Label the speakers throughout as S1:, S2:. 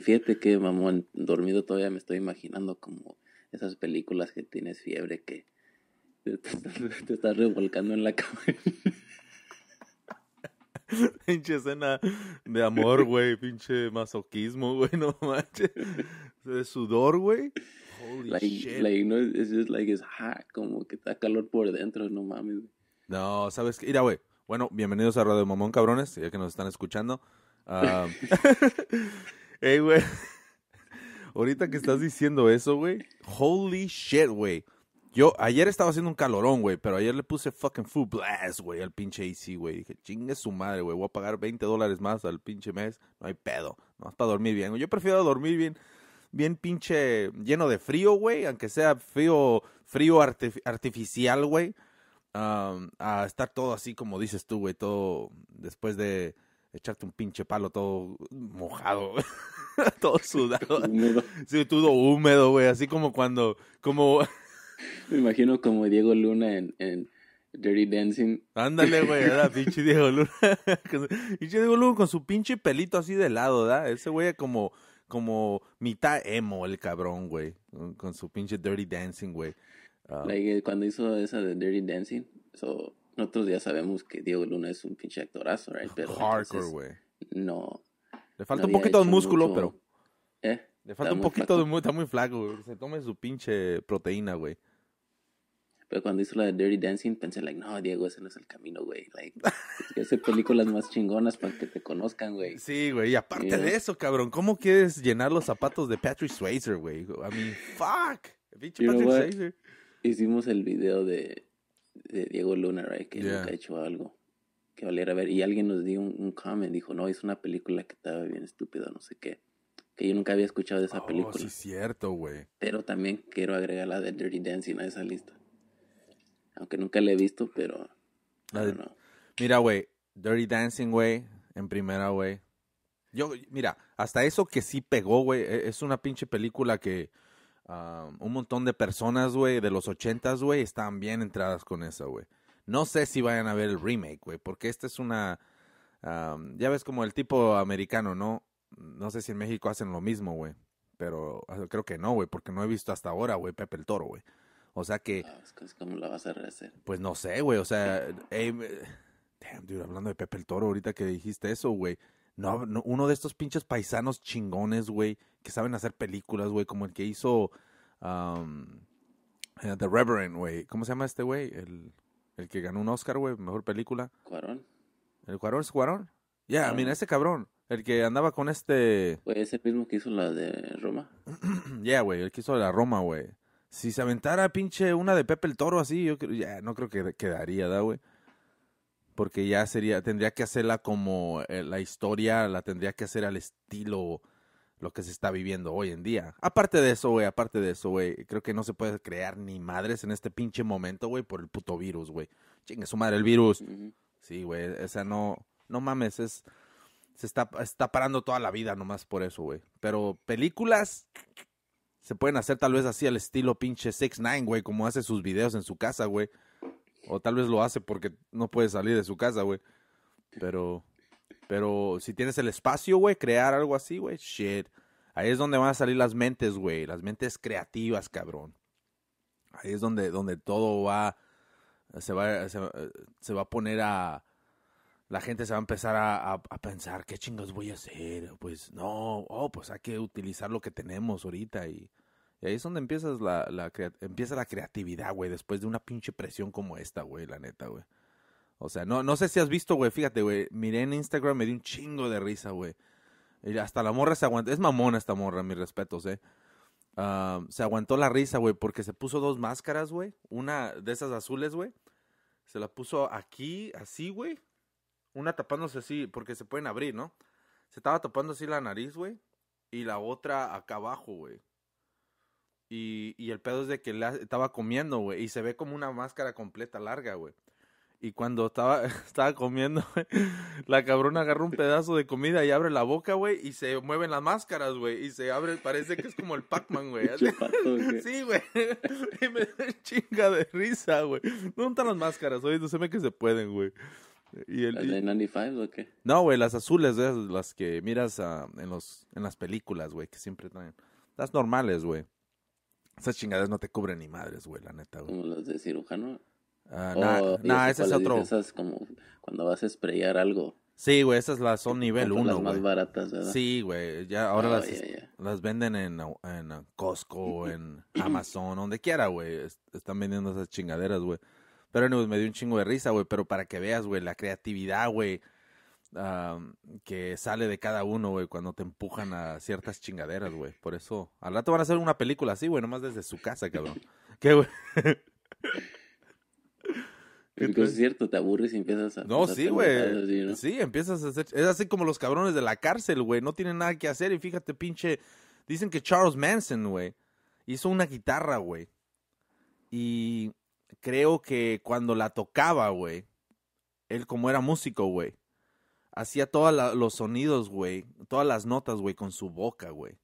S1: fíjate que, mamón, dormido todavía me estoy imaginando como esas películas que tienes fiebre que te, estás revolcando en la cama. pinche escena de amor, güey. Pinche masoquismo, güey. No manches. sudor, güey. Holy shit. no, Como que está calor por dentro, no mames,
S2: No, ¿sabes que, Mira, güey. Bueno, bienvenidos a Radio Mamón, cabrones, ya que nos están escuchando. Ah... Ey, güey. Ahorita que estás diciendo eso, güey. Holy shit, güey. Yo ayer estaba haciendo un calorón, güey, pero ayer le puse fucking full blast, güey, al pinche AC, güey. Dije, chingue su madre, güey, voy a pagar 20 dólares más al pinche mes. No hay pedo, no es para dormir bien. Yo prefiero dormir bien, bien pinche lleno de frío, güey, aunque sea frío, frío artificial, güey. a estar todo así como dices tú, güey, todo después de echarte un pinche palo todo mojado. todo sudado. Sí, todo húmedo, güey. Así como cuando. Como...
S1: Me imagino como Diego Luna en, Dirty Dancing. Ándale, güey, era pinche Diego Luna. pinche Diego Luna con su pinche pelito
S2: así de lado, ¿da? Ese güey como, como mitad emo, el cabrón, güey. Con su pinche Dirty Dancing, güey. Ah.
S1: Eh, cuando hizo esa de Dirty Dancing, so, nosotros ya sabemos que Diego Luna es un pinche actorazo, right? Pero hardcore, güey. No, le falta un poquito de músculo, pero. ¿Eh? Le falta un poquito de músculo,
S2: Está muy flaco, güey. Se tome
S1: su pinche proteína, güey. Pero cuando hizo la de Dirty Dancing, pensé, like, no, Diego, ese no es el camino, güey. Like, películas más chingonas para que te conozcan, güey. Sí,
S2: güey. Y aparte de eso, cabrón, ¿cómo quieres llenar los zapatos de Patrick Swayzer, güey? I mean,
S1: fuck. Pinche Patrick Swayzer. Hicimos el video de, de Diego Luna, right? Que nunca ha hecho algo que valiera ver. Y alguien nos dio un, un comment, dijo, no, es una película que estaba bien estúpida, no sé qué. Que yo nunca había escuchado de esa oh, película. Sí,
S2: cierto, güey.
S1: Pero también quiero agregar la de Dirty Dancing a esa lista. Aunque nunca la he visto, pero...
S2: La Mira, güey, Dirty Dancing, güey, en primera, güey. Yo, mira, hasta eso que sí pegó, güey, e, es una pinche película que... Ah, un montón de personas, güey, de los ochentas, güey, están bien entradas con esa, güey. No sé si vayan a ver el remake, güey, porque esta es una... ya ves como el tipo americano, ¿no? No sé si en México hacen lo mismo, güey. Pero ah, creo que no, güey, porque no he visto hasta ahora, güey, Pepe el Toro, güey. O sea que... Ah, ¿Cómo la vas a rehacer? Pues no sé, güey, o sea... damn, dude, hablando de Pepe el Toro, ahorita que dijiste eso, güey. No, uno de estos pinches paisanos chingones, güey, que saben hacer películas, güey, como el que hizo eh, The Reverend, güey. ¿Cómo se llama este güey? El... El que ganó un Oscar, güey, mejor película. Cuarón. ¿El Cuarón es Cuarón?
S1: Ya, mira, ah. ese cabrón.
S2: El que andaba con este. Güey, ese mismo que hizo la de Roma. ya, güey, el que hizo la Roma, güey. Si se aventara pinche una de Pepe el Toro así, yo ya no creo que quedaría, ¿da, güey? Porque ya sería, tendría que hacerla como eh, la historia, la tendría que hacer al estilo lo que se está viviendo hoy en día. Aparte de eso, güey, aparte de eso, güey, creo que no se puede crear ni madres en este pinche momento, güey, por el puto virus, güey. Chingue su madre el virus. Sí, güey, o sea, no, no mames, es, se está, está parando toda la vida nomás por eso, güey. Pero películas se pueden hacer tal vez así al estilo pinche 6 9 güey, como hace sus videos en su casa, güey. O tal vez lo hace porque no puede salir de su casa, güey. Pero pero si tienes el espacio, güey, crear algo así, güey, shit. Ahí es donde van a salir las mentes, güey, las mentes creativas, cabrón. Ahí es donde, donde todo va se, va, se a poner a, la gente se va a empezar a, pensar, ¿qué chingos voy a hacer? Pues no, oh, pues hay que utilizar lo que tenemos ahorita. Y, ahí es donde empiezas la, la, empieza la creatividad, güey, después de una pinche presión como esta, güey, la neta, güey. O sea, no, no sé si has visto, güey. Fíjate, güey. Miré en Instagram, me di un chingo de risa, güey. Hasta la morra se aguantó. Es mamona esta morra, mis respetos, eh. Ah, se aguantó la risa, güey, porque se puso dos máscaras, güey. Una de esas azules, güey. Se la puso aquí, así, güey. Una tapándose así, porque se pueden abrir, ¿no? Se estaba tapando así la nariz, güey. Y la otra acá abajo, güey. Y, y, el pedo es de que la, estaba comiendo, güey. Y se ve como una máscara completa larga, güey. Y cuando estaba, estaba comiendo, la cabrona agarra un pedazo de comida y abre la boca, güey, y se mueven las máscaras, güey, y se abre, parece que es como el Pac-Man, güey. sí, güey. Y me da chinga de risa, güey. ¿Dónde están las máscaras? Oye, no se ve que se pueden, güey. el, ¿Las de 95 o qué? No, güey, las azules, las que miras ah, en, los, en las películas, güey, que siempre traen. Las normales, güey.
S1: Esas chingadas no te cubren ni madres, güey, la neta, güey. Como las de cirujano no ah, oh, nah, ese es otro. Esas como cuando vas a sprayar algo.
S2: Sí, güey, esas las son
S1: nivel 1. Las más baratas, ¿verdad? Sí, güey, ya
S2: ahora ah, las, las venden en, en Costco, en Amazon, donde quiera, güey. Están vendiendo esas chingaderas, güey. Pero me dio un chingo de risa, güey. Pero para que veas, güey, la creatividad, güey, que sale de cada uno, güey, cuando te empujan a ciertas chingaderas, güey. Por eso, al rato van a hacer una película así, güey, nomás desde su casa, cabrón.
S1: ¿Qué, güey? Pero es cierto, te aburres y empiezas a... No, pues, sí, güey.
S2: Sí, empiezas a hacer... Es así como los cabrones de la cárcel, güey. No tienen nada que hacer y fíjate, pinche... Dicen que Charles Manson, güey, hizo una guitarra, güey. Y creo que cuando la tocaba, güey, él como era músico, güey, hacía todos los sonidos, güey, todas las notas, güey, con su boca, güey.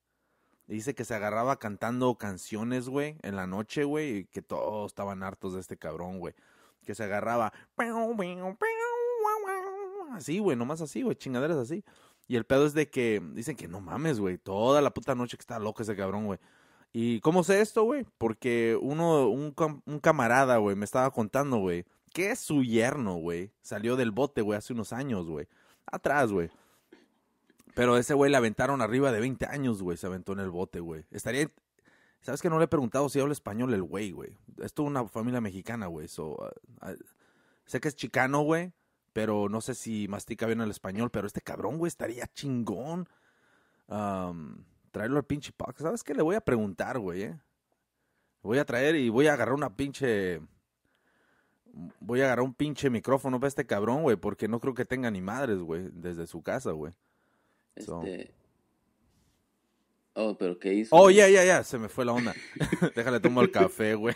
S2: Dice que se agarraba cantando canciones, güey, en la noche, güey, y que todos estaban hartos de este cabrón, güey que se agarraba. Así, güey, nomás así, güey, chingaderas así. Y el pedo es de que dicen que no mames, güey, toda la puta noche que está loco ese cabrón, güey. ¿Y cómo sé esto, güey? Porque uno, un, camarada, güey, me estaba contando, güey, que su yerno, güey, salió del bote, güey, hace unos años, güey. Atrás, güey. Pero ese güey le aventaron arriba de 20 años, güey, se aventó en el bote, güey. Estaría ¿Sabes que no le he preguntado si habla español el güey, güey? Es una familia mexicana, güey. Ah, ah, sé que es chicano, güey, pero no sé si mastica bien el español, pero este cabrón, güey, estaría chingón. traerlo al pinche podcast. ¿Sabes qué? Le voy a preguntar, güey, eh. Voy a traer y voy a agarrar una pinche... Voy a agarrar un pinche micrófono para este cabrón, güey, porque no creo que tenga ni madres, güey, desde su casa, güey. Este... Oh, pero ¿qué hizo? Oh, ya, ya, ya, se me fue la onda. Déjale, tomo el café, güey.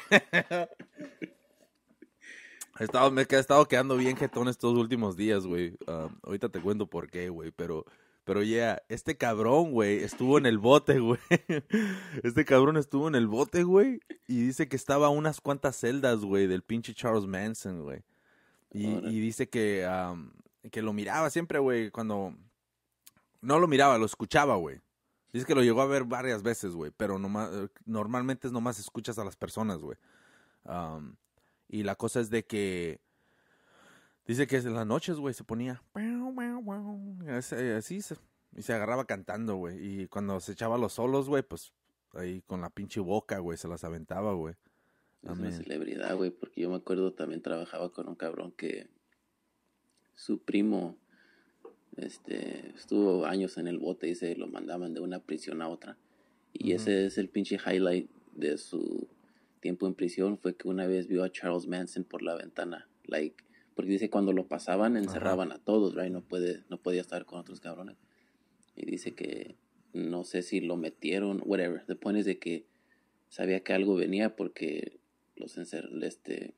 S2: He estado, me he estado quedando bien jetón estos últimos días, güey. ahorita te cuento por qué, güey, pero... Pero ya, este cabrón, güey, estuvo en el bote, güey. Este cabrón estuvo en el bote, güey. Y dice que estaba a unas cuantas celdas, güey, del pinche Charles Manson, güey. Y, dice que, que lo miraba siempre, güey, cuando... No lo miraba, lo escuchaba, güey. Dice que lo llegó a ver varias veces, güey, pero eh, normalmente normalmente nomás escuchas a las personas, güey. y la cosa es de que... Dice que en las noches, güey, se ponía... Eh, así y se agarraba cantando, güey. Y cuando se echaba los solos, güey, pues ahí con la pinche boca, güey, se las aventaba, güey.
S1: Es una celebridad, güey, porque yo me acuerdo también trabajaba con un cabrón que su primo este, estuvo años en el bote y se lo mandaban de una prisión a otra. Y ese es el pinche highlight de su tiempo en prisión, fue que una vez vio a Charles Manson por la ventana, like, porque dice cuando lo pasaban encerraban a todos, right? No puede no podía estar con otros cabrones. Y dice que no sé si lo metieron, whatever. The de que sabía que algo venía porque los este,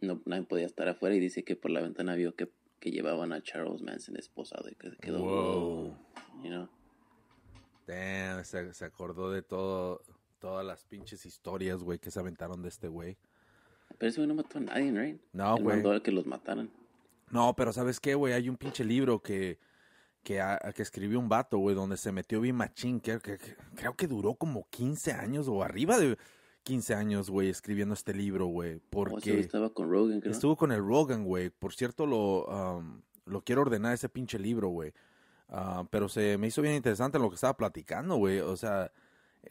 S1: no nadie podía estar afuera y dice que por la ventana vio que que llevaban a Charles Manson esposado y que quedó.
S2: Damn, se, acordó de todo, todas las pinches historias, güey, que se aventaron de este güey.
S1: Pero ese güey no mató a nadie, ¿right? No, güey. mandó a que los mataran.
S2: No, pero ¿sabes qué, güey? Hay un pinche libro que, que, ah, escribió un vato, güey, donde se metió bien machín. creo que duró como 15 años o arriba de... 15 años, güey, escribiendo este libro, güey. Oh, porque. estaba con Estuvo con el Rogan, güey. Por cierto, lo, lo quiero ordenar ese pinche libro, güey. Ah, pero se me hizo bien interesante lo que estaba platicando, güey. O sea,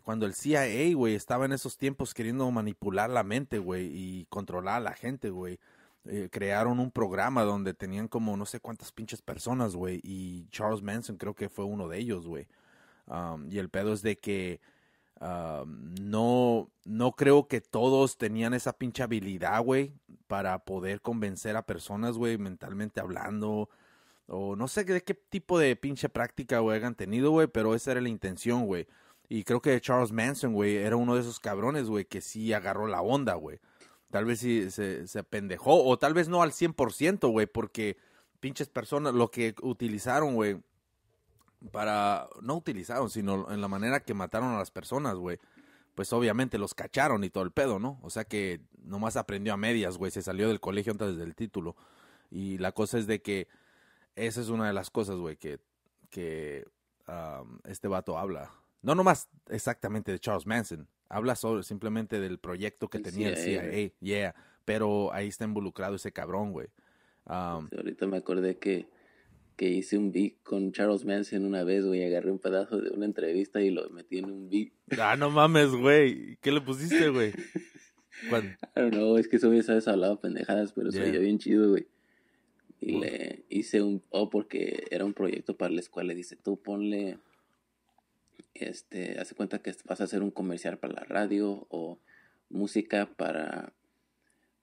S2: cuando el CIA, güey, estaba en esos tiempos queriendo manipular la mente, güey, y controlar a la gente, güey. Eh, crearon un programa donde tenían como no sé cuántas pinches personas, güey. Y Charles Manson creo que fue uno de ellos, güey. y el pedo es de que no, no creo que todos tenían esa pinche habilidad, güey, para poder convencer a personas, güey, mentalmente hablando. O no sé de qué tipo de pinche práctica, güey, hayan tenido, güey, pero esa era la intención, güey. Y creo que Charles Manson, güey, era uno de esos cabrones, güey, que sí agarró la onda, güey. Tal vez sí se, se pendejó, o tal vez no al 100%, güey, porque pinches personas, lo que utilizaron, güey, para no utilizaron, sino en la manera que mataron a las personas, güey. Pues obviamente los cacharon y todo el pedo, ¿no? O sea que nomás aprendió a medias, güey, se salió del colegio antes del título. Y la cosa es de que esa es una de las cosas, güey, que, que este vato habla. No nomás exactamente de Charles Manson, habla sobre, simplemente
S1: del proyecto que tenía el CIA, yeah, pero ahí está involucrado ese cabrón, güey. Ahorita me acordé que hice un beat con Charles Manson una vez, güey. Agarré un pedazo de una entrevista y lo metí en un beat.
S2: Ah, no mames, güey. ¿Qué le pusiste, güey?
S1: I es que eso ya sabes pendejadas, pero soy bien chido, güey. Y le hice un. Oh, porque era un proyecto para la escuela. Dice, tú ponle. Este, hace cuenta que vas a hacer un comercial para la radio o música para.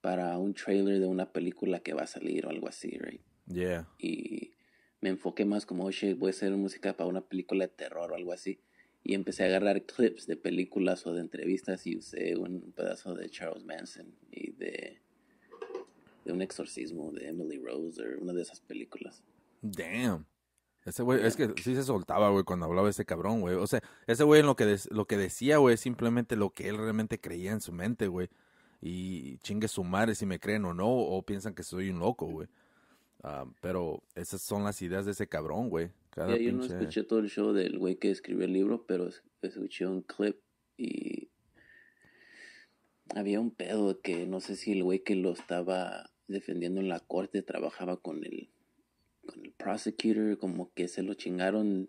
S1: Para un trailer de una película que va a salir o algo así, right? Yeah. Y me enfoqué más como, oye, voy a hacer música para una película de terror o algo así. Y empecé a agarrar clips de películas o de entrevistas y usé un pedazo de Charles Manson y de, de un exorcismo de Emily Rose o una de esas películas.
S2: Damn. Ese güey, es que sí se soltaba, güey, cuando hablaba ese cabrón, güey. O sea, ese güey lo, que lo que decía, güey, es simplemente lo que él realmente creía en su mente, güey. Y chingue su madre si me creen o no, o piensan que soy un loco, güey.
S1: Ah, pero esas
S2: son las ideas de ese cabrón, güey.
S1: yo no escuché todo el show del güey que escribió el libro, pero escuché un clip y había un pedo que no sé si el güey que lo estaba defendiendo en la corte trabajaba con el, el prosecutor, como que se lo chingaron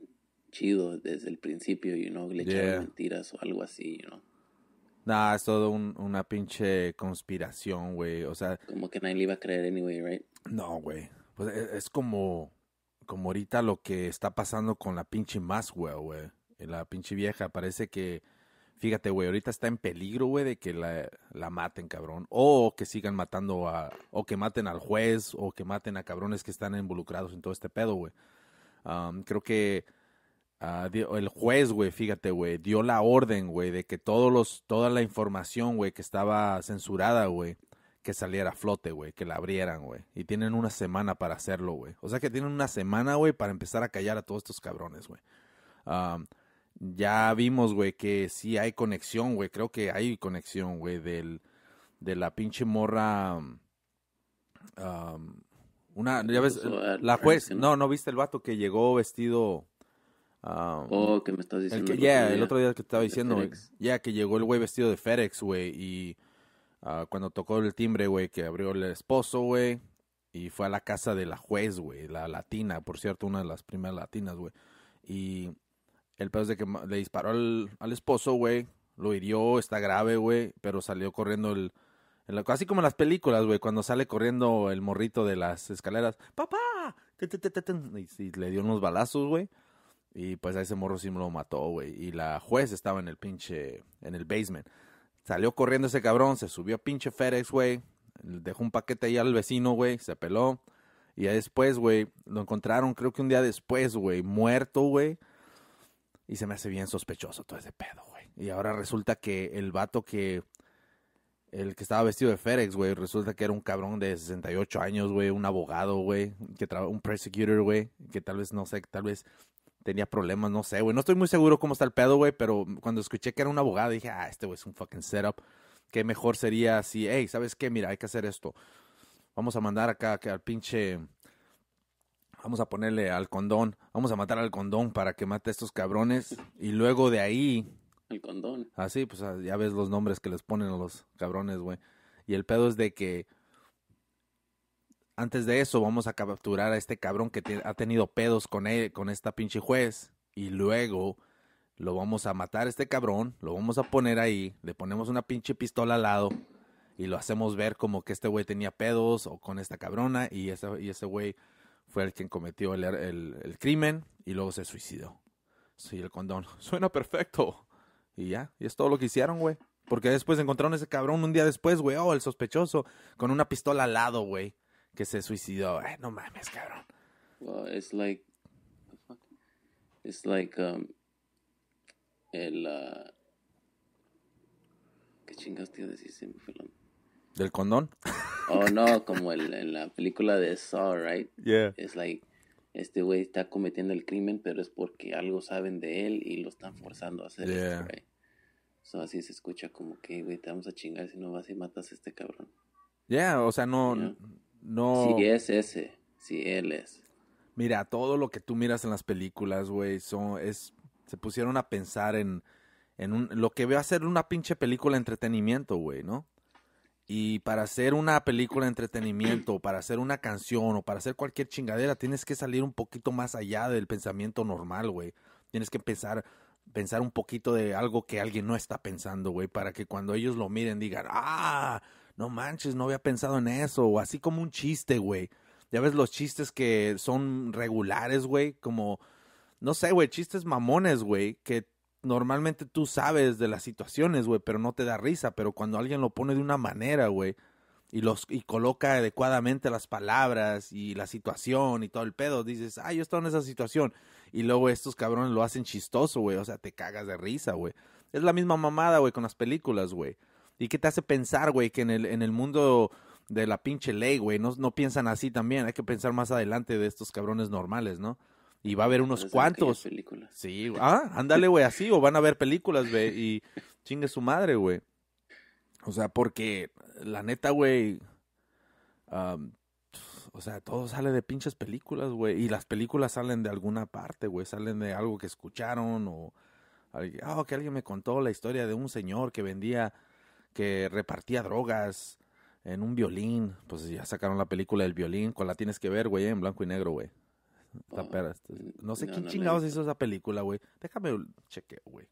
S1: chido desde el principio, y no le echaron mentiras o algo así, ¿no?
S2: Nah, es todo una pinche conspiración, güey. O sea. Como que nadie le iba a creer anyway, right? No, güey. Pues e, es, como. Como ahorita lo que está pasando con la pinche más, güey. La pinche vieja. Parece que. Fíjate, güey, ahorita está en peligro, güey, de que la, maten, cabrón. O que sigan matando a. O que maten al juez. O que maten a cabrones que están involucrados en todo este pedo, güey. Um, creo que el juez, güey, fíjate, güey, dio la orden, güey, de que todos los, toda la información, güey, que estaba censurada, güey, que saliera a flote, güey, que la abrieran, güey. Y tienen una semana para hacerlo, güey. O sea que tienen una semana, güey, para empezar a callar a todos estos cabrones, güey. ya vimos, güey, que sí hay conexión, güey. Creo que hay conexión, güey, del, de la pinche morra. una, ya pues, ves, la juez, no, no viste el vato que llegó vestido Um, oh, que me estás diciendo. Ya, el otro día que te estaba diciendo, Ya, que llegó el güey vestido de FedEx, güey. Y ah, cuando tocó el timbre, güey, que abrió el esposo, güey. Y fue a la casa de la juez, güey. La latina, por cierto, una de las primeras latinas, güey. Y el pedo es de que le disparó al, esposo, güey. Lo hirió, está grave, güey. Pero salió corriendo el. así como en las películas, güey, cuando sale corriendo el morrito de las escaleras, ¡papá! y le dio unos balazos, güey y pues a ese morro sí me lo mató, güey. Y la juez estaba en el pinche, en el basement. Salió corriendo ese cabrón, se subió a pinche FedEx, güey. Dejó un paquete ahí al vecino, güey. Se peló. Y después, güey, lo encontraron creo que un día después, güey, muerto, güey. Y se me hace bien sospechoso todo ese pedo, güey. Y ahora resulta que el vato que... El que estaba vestido de FedEx, güey, resulta que era un cabrón de 68 años, güey, un abogado, güey, que un persecutor, güey, que tal vez, no sé, tal vez tenía problemas, no sé, güey. No estoy muy seguro cómo está el pedo, güey, pero cuando escuché que era un abogado, dije, ah, este güey es un fucking setup. Qué mejor sería si, hey, ¿sabes qué? Mira, hay que hacer esto. Vamos a mandar acá al pinche. Vamos a ponerle al condón. Vamos a matar al condón para que mate a estos cabrones. Y luego de ahí. El condón. Así, pues ah, ya ves los nombres que les ponen a los cabrones, güey. Y el pedo es de que antes de eso vamos a capturar a este cabrón que ha tenido pedos con esta pinche juez, y luego lo vamos a matar a este cabrón, lo vamos a poner ahí, le ponemos una pinche pistola al lado y lo hacemos ver como que este güey tenía pedos o con esta cabrona y ese, güey fue el quien cometió el, el crimen y luego se suicidó. Sí, el condón. Suena perfecto. Y ya, y es todo lo que hicieron, güey. Porque después encontraron a ese cabrón un día después, güey, oh, el sospechoso, con una pistola al lado, güey que se suicidó.
S1: Eh, no mames, cabrón. Well, it's like, it's like, um, el, uh, ¿qué chingas te a decir? me
S2: ¿Del condón? Oh,
S1: no, como el, en la película de Saw, right? Yeah. It's like, este güey está cometiendo el crimen, pero es porque algo saben de él y lo están forzando a hacer yeah. esto, right? So, así se escucha como que, güey, te vamos a chingar si no vas y matas a este cabrón.
S2: yeah, o sea, no, no. Sí, es
S1: ese. Sí, él es.
S2: Mira, todo lo que tú miras en las películas, güey, son, es, se pusieron a pensar en, en un, lo que a hacer una pinche película de entretenimiento, güey, ¿no? Y para hacer una película de entretenimiento, para hacer una canción o para hacer cualquier chingadera, tienes que salir un poquito más allá del pensamiento normal, güey. Tienes que pensar, pensar un poquito de algo que alguien no está pensando, güey, para que cuando ellos lo miren digan, ah, no manches, no había pensado en eso, o así como un chiste, güey. Ya ves los chistes que son regulares, güey, como, no sé, güey, chistes mamones, güey, que normalmente tú sabes de las situaciones, güey, pero no te da risa, pero cuando alguien lo pone de una manera, güey, y los y coloca adecuadamente las palabras y la situación y todo el pedo, dices, "Ah, yo estaba en esa situación." Y luego estos cabrones lo hacen chistoso, güey, o sea, te cagas de risa, güey. Es la misma mamada, güey, con las películas, güey. ¿Y qué te hace pensar, güey, que en el, en el mundo de la pinche ley, güey, no, piensan así también? Hay que pensar más adelante de estos cabrones normales, ¿no? Y va a haber unos pues cuantos. Sí, ah, ándale, güey, así, o van a ver películas, güey, y chingue su madre, güey. O sea, porque la neta, güey, o sea, todo sale de pinches películas, güey. Y las películas salen de alguna parte, güey. Salen de algo que escucharon o... ah, que alguien me contó la historia de un señor que vendía que repartía drogas en un violín. Pues ya sacaron la película del violín, con la tienes que ver, güey, en blanco y negro, güey. Oh, este, no sé quién chingados hizo esa película, güey. Déjame chequeo, güey.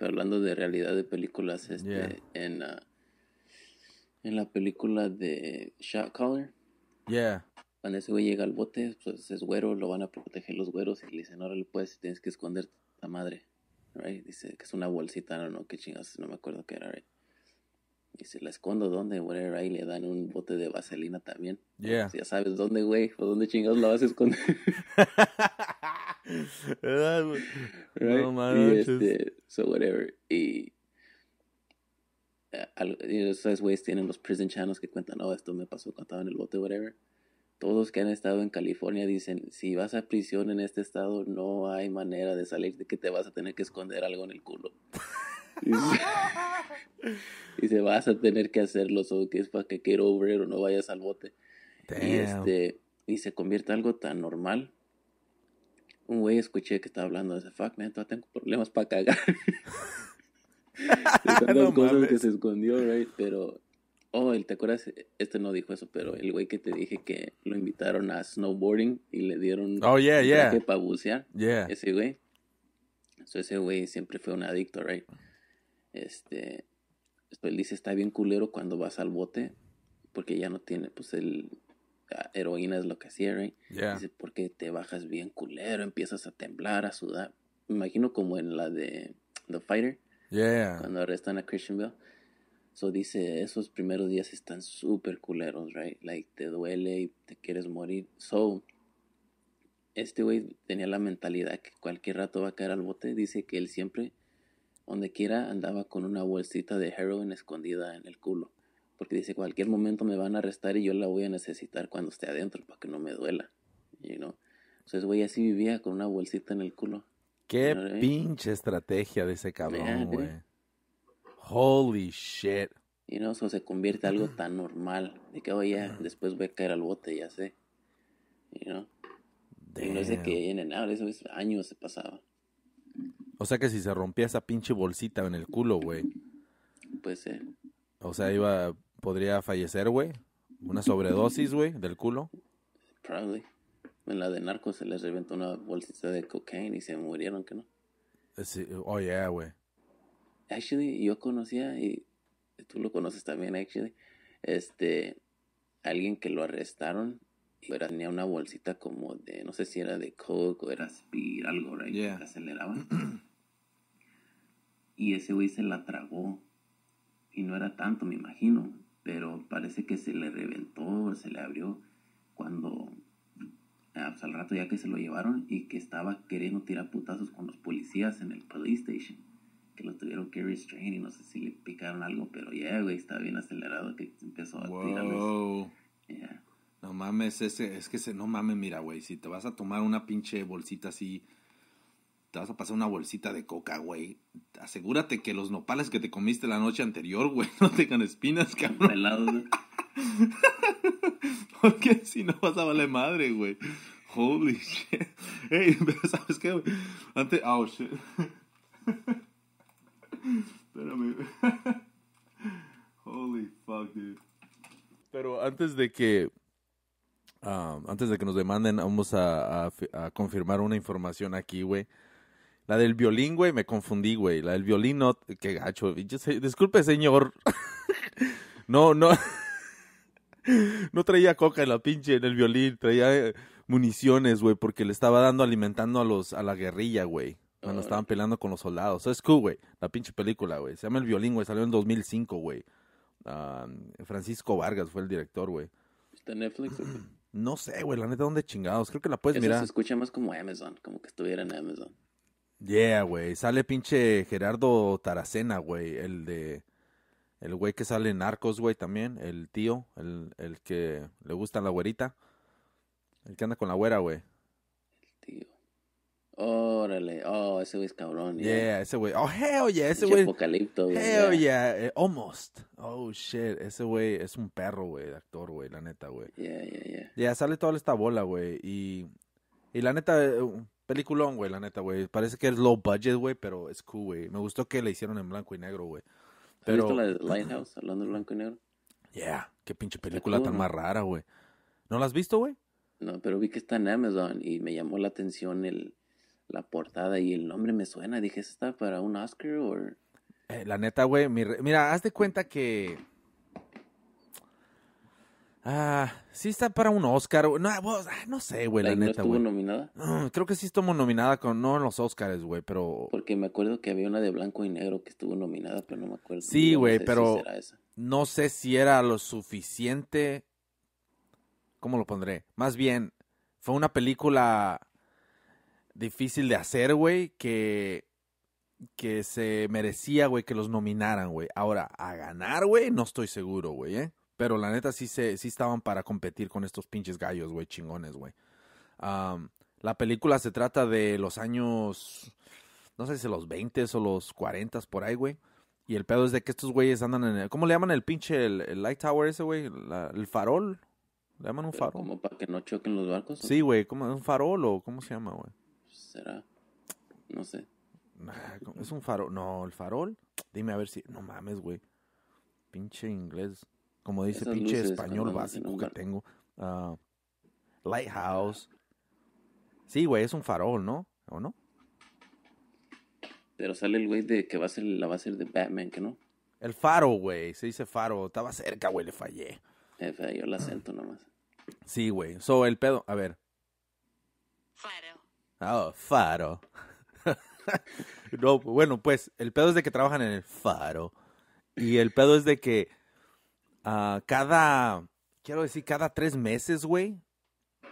S1: Hablando de realidad de películas, este, en, ah, en la película de Shot Caller. Yeah. Cuando ese güey llega al bote, pues es güero, lo van a proteger los güeros y le dicen, ahora le puedes, tienes que esconder la madre. Dice que es una bolsita, no, no, qué chingados, no me acuerdo qué era, right? Y si la escondo, ¿dónde? Whatever, ahí le dan un bote de vaselina también. Pues, ya sabes dónde, güey, o dónde chingados la vas a esconder. No este, so whatever. Y. Eh, güeyes tienen los prison channels que cuentan, no, oh, esto me pasó cuando estaba en el bote, whatever. Todos que han estado en California dicen, si vas a prisión en este estado, no hay manera de salir de que te vas a tener que esconder algo en el culo. Y se vas a tener que hacerlo, los que es para que quiero obrero, no vayas al bote. Y este, y se convierte en algo tan normal. Un güey escuché que estaba hablando de ese fuck, man, todavía tengo problemas para cagar. cosas que se escondió, right? Pero, oh, ¿te acuerdas? Este no dijo eso, pero el güey que te dije que lo invitaron a snowboarding y le dieron oh, yeah, yeah. para bucear. Ese güey. ese güey siempre fue un adicto, right? Este, pues, él dice, está bien culero cuando vas al bote, porque ya no tiene, pues, el ah, heroína es lo que hacía, Dice, porque te bajas bien culero, empiezas a temblar, a sudar. Me imagino como en la de The Fighter, cuando arrestan a Christianville. So dice, esos primeros días están súper culeros, right? Like, te duele y te quieres morir. So, este güey tenía la mentalidad que cualquier rato va a caer al bote. Dice que él siempre donde quiera andaba con una bolsita de heroin escondida en el culo, porque dice cualquier momento me van a arrestar y yo la voy a necesitar cuando esté adentro para que no me duela. You know? Entonces, güey, así vivía con una bolsita en el culo. Qué pinche estrategia de ese cabrón, güey. Holy shit. Y no, eso se convierte en algo tan normal. De que, oye, después voy a caer al bote, ya sé. Y no sé qué. en el eso es años se pasaba.
S2: O sea que si se rompía esa pinche bolsita en el culo, güey. Pues ser. O sea, iba, podría fallecer, güey. Una sobredosis, güey, del culo.
S1: Probably. En la de narcos se les reventó una bolsita de cocaine y se murieron, ¿qué no? Sí, oh, yeah, güey. Actually, yo conocía, y tú lo conoces también, actually, este, alguien que lo arrestaron, pero tenía una bolsita como de, no sé si era de coke o era speed, algo, right, yeah. y ese güey se la tragó. Y no era tanto, me imagino, pero parece que se le reventó, se le abrió cuando ah, pues, al rato ya que se lo llevaron y que estaba queriendo tirar putazos con los policías en el police station. Que lo tuvieron que restrain y no sé si le picaron algo, pero ya, güey, estaba bien acelerado que empezó a tirar. Yeah. No mames, ese... es
S2: que se, no mames, mira, güey, si te vas a tomar una pinche bolsita así te vas a pasar una bolsita de coca, güey. Asegúrate que los nopales que te comiste la noche anterior, güey, no tengan espinas, cabrón. Pelado, güey. Porque si no vas a valer madre, güey. Holy shit. Ey, pero ¿sabes qué, güey? Antes. Oh, shit. Espérame. Holy fuck, dude. Pero antes de que. Ah, antes de que nos demanden, vamos a confirmar una información aquí, güey. La del violín, güey, me confundí, güey. La del violín, no. Qué gacho. disculpe, señor. no, no. no traía coca en la pinche, en el violín. Traía eh, municiones, güey, porque le estaba dando alimentando a los a la guerrilla, güey. Cuando estaban peleando con los soldados. Es cool, güey. La pinche película, güey. Se llama El Violín, güey. Salió en 2005, güey. Francisco Vargas fue el director, güey.
S1: ¿Está en Netflix?
S2: No sé, güey. La neta, ¿dónde chingados? Creo que la puedes Eso Se escucha
S1: más como Amazon, como que estuviera en Amazon.
S2: Yeah, güey. Sale pinche Gerardo Taracena, güey. El de. El güey que sale en Arcos, güey, también. El tío. El, el que le gusta la güerita. El que anda con la güera, güey. El
S1: tío. Órale. Oh, ese güey es
S2: cabrón. Yeah, yeah ese güey. Oh, hell yeah. Ese güey. Apocalipto, güey. Hell yeah. Eh, Almost. Oh, shit. Ese güey es un perro, güey. Actor, güey. La neta, güey. Yeah, yeah, yeah. Ya sale toda esta bola, güey. Y. Y la neta eh, Peliculón, güey, la neta, güey. Parece que es low budget, güey, pero es cool, güey. Me gustó que la hicieron en blanco y negro, güey.
S1: Pero... ¿Has visto la de Lighthouse hablando en blanco y negro? Yeah, qué pinche película tan más rara, güey. ¿No la has visto, güey? No, pero vi que está en Amazon y me llamó la atención el, la portada y el nombre me suena. Dije, ¿está para un Oscar o...?
S2: Eh, la neta, güey, mira, haz de cuenta que Ah, sí está para un Oscar. No, ah, no sé, güey, la, neta, güey. estuvo nominada?
S1: creo que sí estuvo nominada con no en los Oscars, güey, pero Porque me acuerdo que había una de blanco y negro que estuvo nominada, pero no me acuerdo. Sí, güey, pero
S2: no sé si era lo suficiente ¿Cómo lo pondré? Más bien fue una película difícil de hacer, güey, que que se merecía, güey, que los nominaran, güey. Ahora, a ganar, güey, no estoy seguro, güey, ¿eh? Pero la neta sí, se, sí estaban para competir con estos pinches gallos, güey, chingones, güey. la película se trata de los años, no sé si los 20 o los 40 por ahí, güey. Y el pedo es de que estos güeyes andan en el, ¿cómo le llaman el pinche, el, light tower ese, güey? El farol. ¿Le llaman un farol? ¿Como para que no choquen los barcos? Sí, güey, como un farol o cómo se llama, güey. Será, no sé. es un farol, no, el farol. Dime a ver si, no mames, güey. Pinche inglés como dice pinche español básico que tengo. Ah, lighthouse. Sí, güey, es un farol, ¿no? ¿O no?
S1: Pero sale el güey de que va a ser la base de Batman, que no.
S2: El faro, güey, se dice faro. Estaba cerca, güey, le fallé.
S1: yo eh, el acento nomás. Sí, güey. So, el
S2: pedo, a ver. Faro. Oh, faro. no, bueno, pues el pedo es de que trabajan en el faro. Y el pedo es de que Ah, cada, quiero decir, cada tres meses, güey,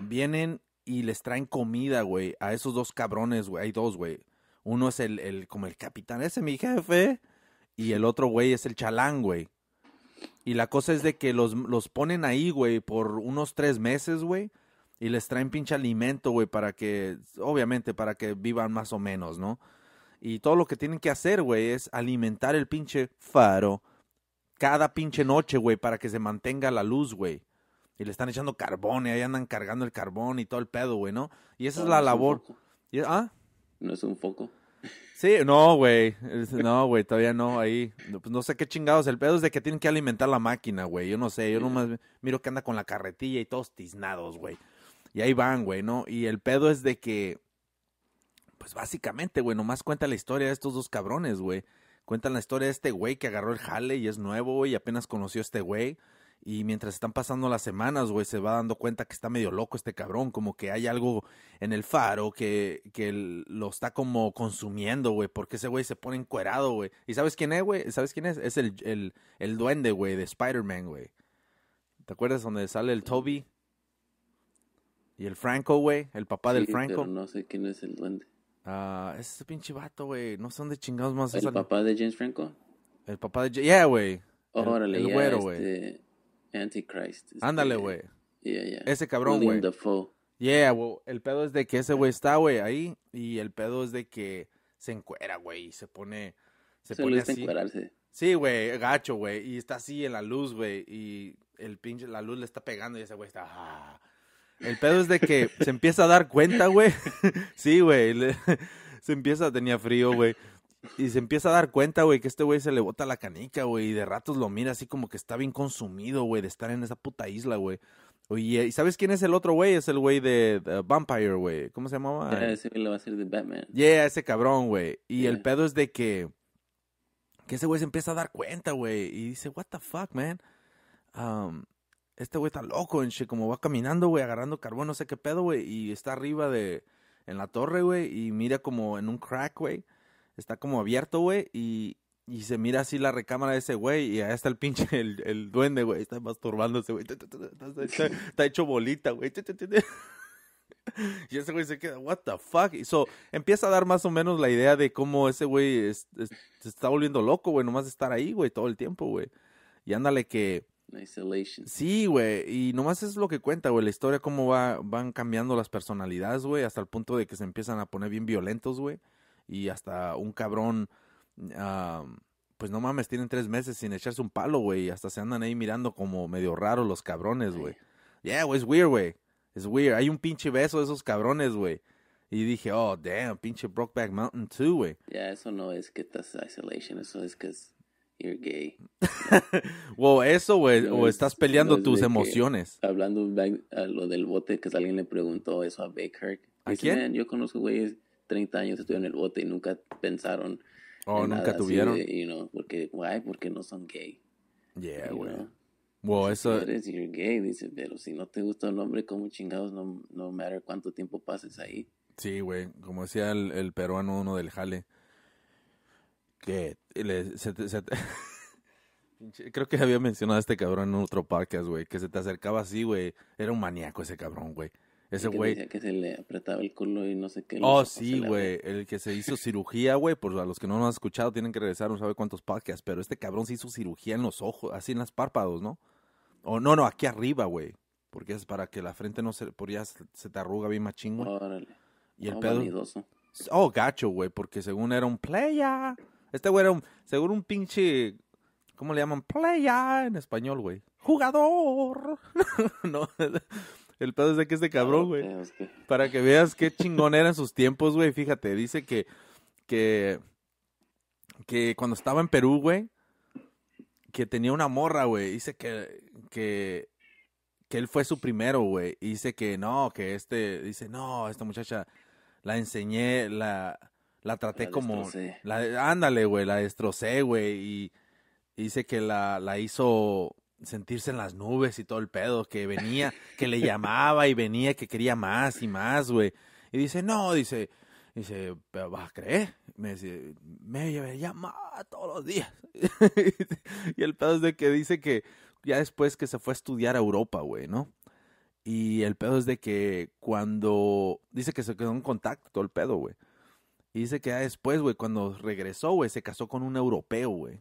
S2: vienen y les traen comida, güey, a esos dos cabrones, güey. Hay dos, güey. Uno es el, el, como el capitán, ese mi jefe. Y el otro, güey, es el chalán, güey. Y la cosa es de que los, los ponen ahí, güey, por unos tres meses, güey. Y les traen pinche alimento, güey, para que, obviamente, para que vivan más o menos, ¿no? Y todo lo que tienen que hacer, güey, es alimentar el pinche faro cada pinche noche, güey, para que se mantenga la luz, güey. Y le están echando carbón y ahí andan cargando el carbón y todo el pedo, güey, ¿no? Y esa es la labor. ¿ah?
S1: No es un foco.
S2: Sí, no, güey. No, güey, todavía no. Ahí, pues no sé qué chingados. El pedo es de que tienen que alimentar la máquina, güey. Yo no sé. Yo nomás miro que anda con la carretilla y todos tiznados, güey. Y ahí van, güey, ¿no? Y el pedo es de que, pues básicamente, güey, nomás cuenta la historia de estos dos cabrones, güey. Cuentan la historia de este güey que agarró el jale y es nuevo, y apenas conoció a este güey. Y mientras están pasando las semanas, güey, se va dando cuenta que está medio loco este cabrón, como que hay algo en el faro que, lo está como consumiendo, güey, porque ese güey se pone encuerado, güey. ¿Y sabes quién es, güey? ¿Sabes quién es? Es el, el, duende, güey, de Spider-Man, güey. ¿Te acuerdas donde sale el Toby? Y el Franco,
S1: güey, el papá del Franco. no
S2: sé quién es el duende. Ah, ese este pinche vato, güey. No son de chingados más. ¿El papá
S1: de James Franco? El papá de James. Yeah, güey.
S2: órale, el, güero, güey.
S1: Este... Antichrist. Este Ándale, güey. Yeah, yeah. Ese cabrón, güey.
S2: Yeah, güey, El pedo es de que ese güey está, güey, ahí. Y el pedo es de que se encuera, güey. Y se pone. Se, pone así. Sí, güey. Gacho, güey. Y está así en la luz, güey. Y el pinche. La luz le está pegando y ese güey está. Ah, el pedo es de que se empieza a dar cuenta, güey. Sí, güey. Se empieza, tenía frío, güey. Y se empieza a dar cuenta, güey, que este güey se le bota la canica, güey. Y de ratos lo mira así como que está bien consumido, güey, de estar en esa puta isla, güey. Oye, ¿y sabes quién es el otro güey? Es el güey de Vampire, güey. ¿Cómo se llamaba? Yeah, ese
S1: le va a ser de Batman.
S2: Yeah, ese cabrón, güey. Y el pedo es de que.
S1: Que ese güey se empieza a dar cuenta, güey. Y dice, what the fuck,
S2: man. Um, este güey está loco, enche, como va caminando, güey, agarrando carbón, no sé qué pedo, güey, y está arriba de, en la torre, güey, y mira como en un crack, güey, está como abierto, güey, y, se mira así la recámara de ese güey y ahí está el pinche, el, duende, güey. Está masturbándose, güey. Está, hecho bolita, güey. Y ese güey se queda, what the fuck. Y so, empieza a dar más o menos la idea de cómo ese güey se está volviendo loco, güey. Nomás de estar ahí, güey, todo el tiempo, güey. Y ándale que Sí, güey, y nomás es lo que cuenta, güey, la historia, cómo va, van cambiando las personalidades, güey, hasta el punto de que se empiezan a poner bien violentos, güey, y hasta un cabrón, ah, pues no mames, tienen tres meses sin echarse un palo, güey, y hasta se andan ahí mirando como medio raro los cabrones, güey. Yeah, güey, es weird, güey, es weird, hay un pinche beso de esos cabrones, güey. Y dije, oh, damn, pinche Brokeback Mountain 2, güey.
S1: yeah, eso no es que estás isolation, eso es que es you're gay.
S2: wow, eso, güey, o estás peleando tus emociones.
S1: hablando de lo del bote, que alguien le preguntó eso a Baker. ¿A quién? yo conozco güeyes 30 años estuvieron en el bote y nunca pensaron. Oh, nunca tuvieron. Y no, you porque, why? Porque no son gay. Yeah, güey. Wow, si eso. Eres, gay, dice, pero si no te gusta el hombre, ¿cómo chingados, no, no matter cuánto tiempo pases ahí.
S2: Sí, güey, como decía el, el peruano uno del jale que le, se, Creo que había mencionado a este cabrón en otro podcast, güey, que se te acercaba así, güey. Era un maníaco ese cabrón, güey. Ese güey.
S1: Que, se le apretaba el culo y no sé qué. Oh, sí, güey. El que se hizo cirugía,
S2: güey. Por pues, a los que no nos han escuchado, tienen que regresar, no sabe cuántos podcasts. Pero este cabrón se hizo cirugía en los ojos, así en las párpados, ¿no? O no, no, aquí arriba, güey. Porque es para que la frente no se. Por ya se te arruga bien machín, güey. Y el pedo. Oh, gacho, güey. Porque según era un playa este güey era un, seguro un pinche, ¿cómo le llaman? Playa en español, güey. Jugador. no, el pedo es de que este cabrón, güey. Para que veas qué chingón eran sus tiempos, güey. Fíjate, dice que, que, que cuando estaba en Perú, güey, que tenía una morra, güey. Dice que, que, que él fue su primero, güey. dice que no, que este, dice, no, esta muchacha la enseñé, la, la traté como... La, ándale, güey, la destrocé, güey. Y dice que la, la hizo sentirse en las nubes y todo el pedo, que venía, que le llamaba y venía, que quería más y más, güey. Y dice, no, dice, dice, ¿pero vas a creer? Me me llama todos los días. y el pedo es de que dice que ya después que se fue a estudiar a Europa, güey, ¿no? Y el pedo es de que cuando dice que se quedó en contacto, todo el pedo, güey. Y dice que ah, después, güey, cuando regresó, güey, se casó con un europeo, güey.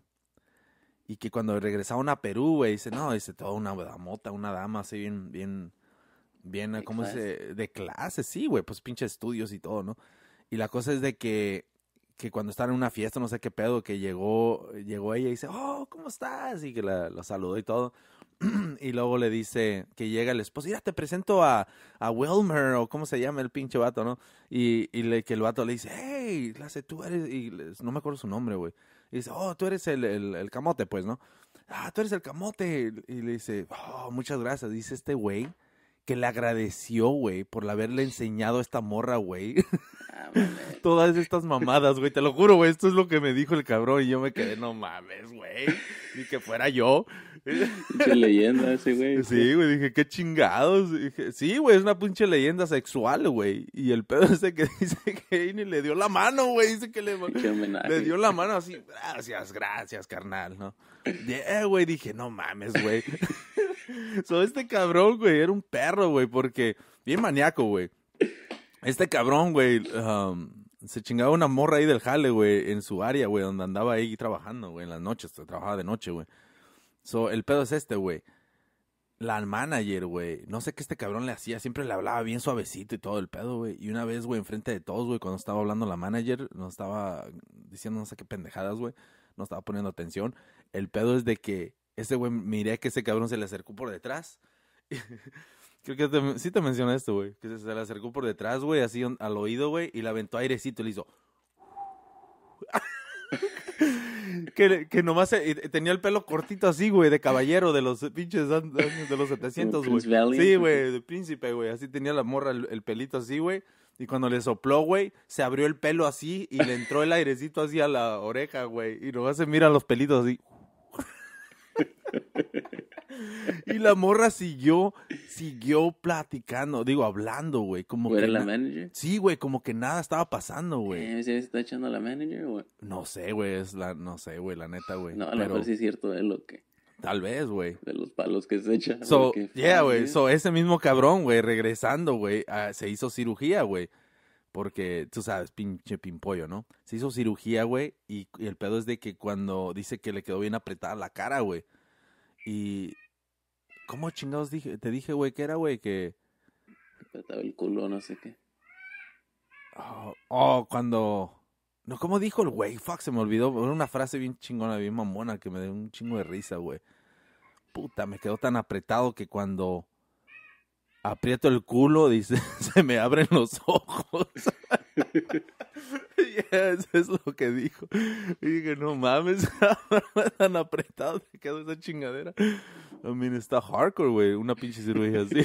S2: Y que cuando regresaron a Perú, güey, dice, no, dice, toda una damota, una dama así bien, bien, bien, ¿cómo se De clase, sí, güey, pues pinche estudios y todo, ¿no? Y la cosa es de que, que cuando están en una fiesta, no sé qué pedo, que llegó, llegó ella y dice, oh, ¿cómo estás? Y que la, la saludó y todo. y luego le dice que llega el esposo, mira, te presento a, a Wilmer o cómo se llama el pinche vato, ¿no? Y, y le, que el vato le dice, hey, clase, tú eres, y no me acuerdo su nombre, güey. Y dice, oh, tú eres el, el, camote, pues, ¿no? Ah, tú eres el camote. Y le dice, oh, muchas gracias. Dice este güey que le agradeció, güey, por haberle enseñado a esta morra, güey. Ah, Todas estas mamadas, güey, te lo juro, güey, esto es lo que me dijo el cabrón y yo me quedé, no mames, güey, ni que fuera yo pinche leyenda ese, güey. Sí, güey, dije, qué chingados. Dije, sí, güey, es una pinche leyenda sexual, güey. Y el pedo ese que dice que ni le dio la mano, güey. Dice que le, dio la mano así. Gracias, gracias, carnal, ¿no? Yeah, eh, güey, dije, no mames, güey. so, este cabrón, güey, era un perro, güey, porque bien maníaco, güey. Este cabrón, güey, um, se chingaba una morra ahí del jale, güey, en su área, güey, donde andaba ahí trabajando, güey, en las noches, trabajaba de noche, güey. So, el pedo es este, güey. La manager, güey. No sé qué este cabrón le hacía. Siempre le hablaba bien suavecito y todo el pedo, güey. Y una vez, güey, enfrente de todos, güey, cuando estaba hablando la manager, Nos estaba diciendo no sé qué pendejadas, güey. No estaba poniendo atención. El pedo es de que ese güey, miré que ese cabrón se le acercó por detrás. Creo que sí te mencioné esto, güey. Que se, le acercó por detrás, güey, así al oído, güey, y le aventó airecito y le hizo. que, que, nomás eh, tenía el pelo cortito así, güey, de caballero de los pinches años de los 700, güey. Sí, güey, de príncipe, güey. Así tenía la morra el, pelito así, güey. Y cuando le sopló, güey, se abrió el pelo así y le entró el airecito así a la oreja, güey. Y nomás se mira los pelitos así y la morra siguió, siguió platicando, digo, hablando, güey. Como que la Sí, güey, como que nada estaba pasando, güey. Eh, ¿Se está echando la manager, No sé, güey, es la, no sé, güey, la neta, güey. No, a lo mejor sí es cierto, de lo que... Tal vez,
S1: güey. De los palos que se echan. So, yeah, güey. So,
S2: ese mismo cabrón, güey, regresando, güey, se hizo cirugía, güey. Porque, tú sabes, pinche pimpollo, ¿no? Se hizo cirugía, güey, y, el pedo es de que cuando dice que le quedó bien apretada la cara, güey. Y... ¿Cómo chingados dije? Te dije, güey, que era, güey? Que... Apretaba el culo, no sé qué. Oh, oh, cuando... No, ¿cómo dijo el güey? Fuck, se me olvidó. Era una frase bien chingona, bien mamona, que me dio un chingo de risa, güey. Puta, me quedó tan apretado que cuando aprieto el culo, dice, se me abren los ojos. eso es lo que dijo. Y dije, no mames, tan apretado se quedó esa chingadera.
S1: I mean, está hardcore,
S2: güey, una pinche cirugía así.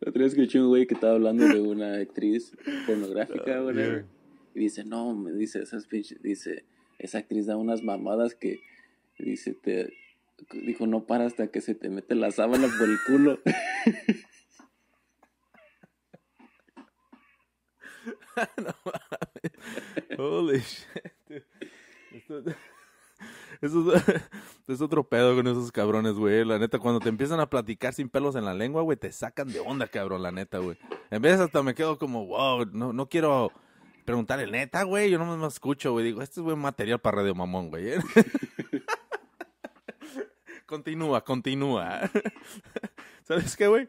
S1: La otra vez escuché un güey que estaba hablando de una actriz pornográfica, ah, whatever. Y dice, no, me dice, esas pinches, dice, esa actriz da unas mamadas que, dice, te, Dijo, no para hasta que se te mete la sábana por el culo.
S2: no mames. Holy shit, eso es, otro pedo con esos cabrones, güey. La neta, cuando te empiezan a platicar sin pelos en la lengua, güey, te sacan de onda, cabrón, la neta, güey. En vez hasta me quedo como, wow, no, no quiero preguntarle neta, güey. Yo no me escucho, güey. Digo, este es buen material para Radio Mamón, güey. ¿eh?". Continúa, continúa. ¿Sabes qué, güey?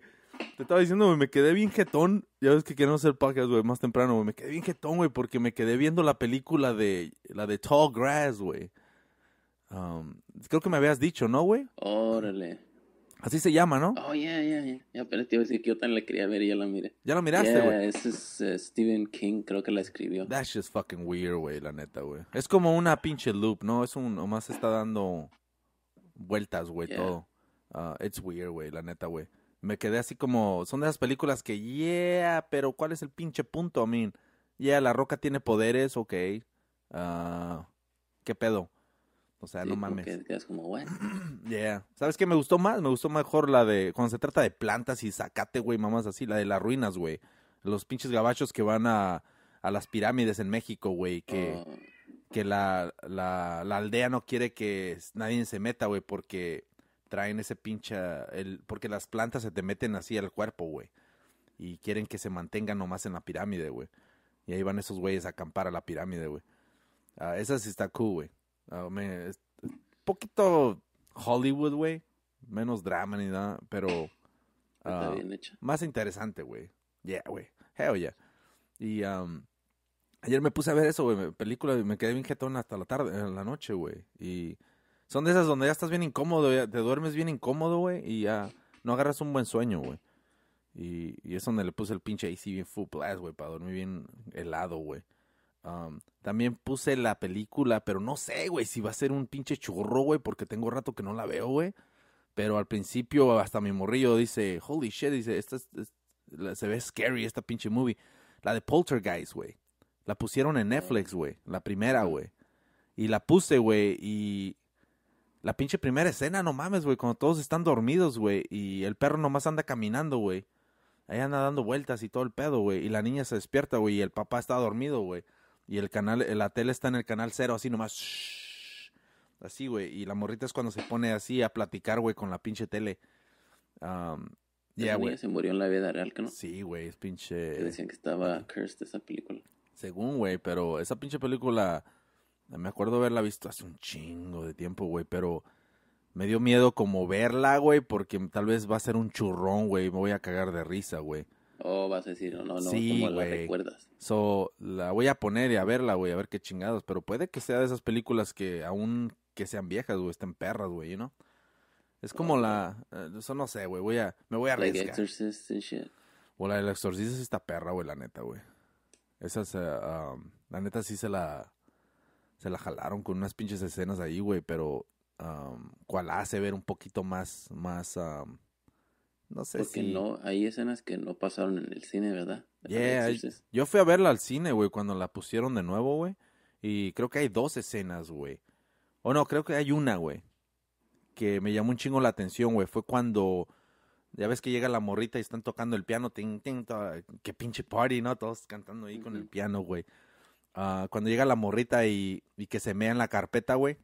S2: Te estaba diciendo, güey, me quedé bien jetón. Ya ves que queremos hacer podcast, güey, más temprano, güey. Me quedé bien jetón, güey, porque me quedé viendo la película de... La de Tall Grass, güey. Um, creo que me habías dicho, ¿no, güey?
S1: Órale. Así se llama, ¿no? Oh, yeah, yeah, yeah. Ya, pero te iba a decir que yo también la quería ver y ya la miré. ¿Ya la miraste, güey? ese es eh, Stephen King, creo que la escribió. That's just fucking weird, güey, la neta, güey.
S2: Es como una pinche loop, ¿no? Es un... Nomás está dando vueltas, güey, todo. Ah, it's weird, güey, la neta, güey. Me quedé así como, son de esas películas que, yeah, pero ¿cuál es el pinche punto? I mean, yeah, La Roca tiene poderes, ok. Ah, ¿Qué pedo? O sea, no mames. Que Yeah. ¿Sabes qué? Me gustó más, me gustó mejor la de, cuando se trata de plantas y zacate, güey, mamás así, la de las ruinas, güey. Los pinches gabachos que van a, a las pirámides en México, güey, que... Ah que la, la, aldea no quiere que nadie se meta, güey, porque traen ese pincha, el, porque las plantas se te meten así al cuerpo, güey. Y quieren que se mantengan nomás en la pirámide, güey. Y ahí van esos güeyes a acampar a la pirámide, güey. Ah, esa sí está cool, güey. Un ah, poquito Hollywood, güey. Menos drama ni nada, pero... está ah, bien hecho. Más interesante, güey. Yeah, güey. Hell yeah. Y Ayer me puse a ver eso, güey, película, y me quedé bien jetón hasta la tarde, en la noche, güey. Y son de esas donde ya estás bien incómodo, ya te duermes bien incómodo, güey, y ya no agarras un buen sueño, güey. Y, es donde le puse el pinche AC bien full blast, güey, para dormir bien helado, güey. Um, también puse la película, pero no sé, güey, si va a ser un pinche churro, güey, porque tengo rato que no la veo, güey. Pero al principio hasta mi morrillo dice, holy shit, dice, esta se ve scary esta pinche movie. La de Poltergeist, güey. La pusieron en Netflix, güey. La primera, güey. Y la puse, güey. Y la pinche primera escena, no mames, güey. Cuando todos están dormidos, güey. Y el perro nomás anda caminando, güey. Ahí anda dando vueltas y todo el pedo, güey. Y la niña se despierta, güey. Y el papá está dormido, güey. Y el canal, la tele está en el canal cero, así nomás. así, güey. Y la morrita es cuando se pone así a platicar, güey, con la pinche tele.
S1: ya, güey. Se murió en la vida
S2: real, ¿no? Sí, güey, es pinche. decían que estaba cursed esa película. Según, güey, pero esa pinche película, me acuerdo haberla visto hace un chingo de tiempo, güey, pero me dio miedo como verla, güey, porque tal vez va a ser un churrón, güey, me voy a cagar de risa, güey.
S1: Oh, vas a decir, no, no, sí, como la recuerdas.
S2: So, la voy a poner y a verla, güey, a ver qué chingados, pero puede que sea de esas películas que aún que sean viejas, güey, estén perras, güey, ¿no? Es como la, eh, eso no sé, güey, voy a, me voy a arriesgar. Like
S1: Exorcist and shit.
S2: O la del es está perra, güey, la neta, güey. Esas, eh, la neta sí se la, se la jalaron con unas pinches escenas ahí, güey, pero cuál cual hace ver un poquito más, más, no sé Porque no,
S1: hay escenas que no pasaron en el cine, ¿verdad?
S2: yo fui a verla al cine, güey, cuando la pusieron de nuevo, güey, y creo que hay dos escenas, güey. O no, creo que hay una, güey, que me llamó un chingo la atención, güey, fue cuando ya ves que llega la morrita y están tocando el piano, ting, qué pinche party, ¿no? Todos cantando ahí con el piano, güey. Ah, cuando llega la morrita y, que se mea en la carpeta, güey.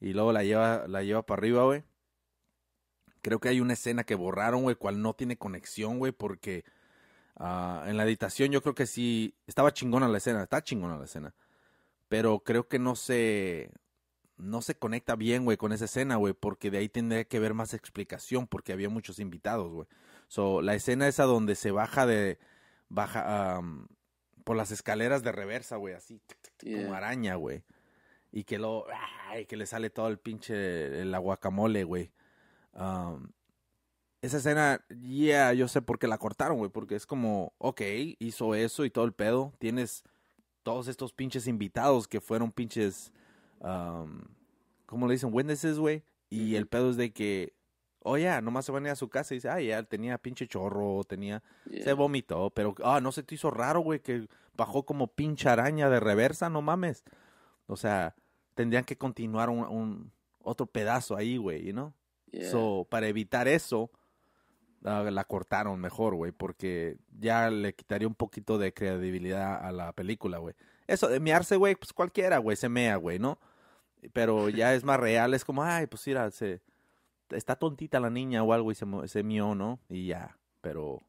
S2: Y luego la lleva, la lleva para arriba, güey. Creo que hay una escena que borraron, güey, cual no tiene conexión, güey, porque ah, en la editación yo creo que sí estaba chingona la escena, está chingona la escena. Pero creo que no se no se conecta bien, güey, con esa escena, güey, porque de ahí tendría que ver más explicación, porque había muchos invitados, güey. So, la escena esa donde se baja de, baja, por las escaleras de reversa, güey, así, como araña, güey. Y que lo, ah, que le sale todo el pinche, el aguacamole, güey. esa escena, yeah, yo sé por qué la cortaron, güey, porque es como, ok, hizo eso y todo el pedo, tienes todos estos pinches invitados que fueron pinches ¿cómo le dicen? Witnesses, güey. Y el pedo es de que, oh, ya, nomás se van a ir a su casa y dice, ah, ya, tenía pinche chorro, tenía, se vomitó, pero, ah, no se te hizo raro, güey, que bajó como pinche araña de reversa, no mames. O sea, tendrían que continuar un, otro pedazo ahí, güey, ¿no? Know? So, para evitar eso, la cortaron mejor, güey, porque ya le quitaría un poquito de credibilidad a la película, güey. Eso de mearse, güey, pues cualquiera, güey, se mea, güey, ¿no? Pero ya es más real, es como, ay, pues mira, se, está tontita la niña o algo y se, se mió, ¿no? Y ya. Pero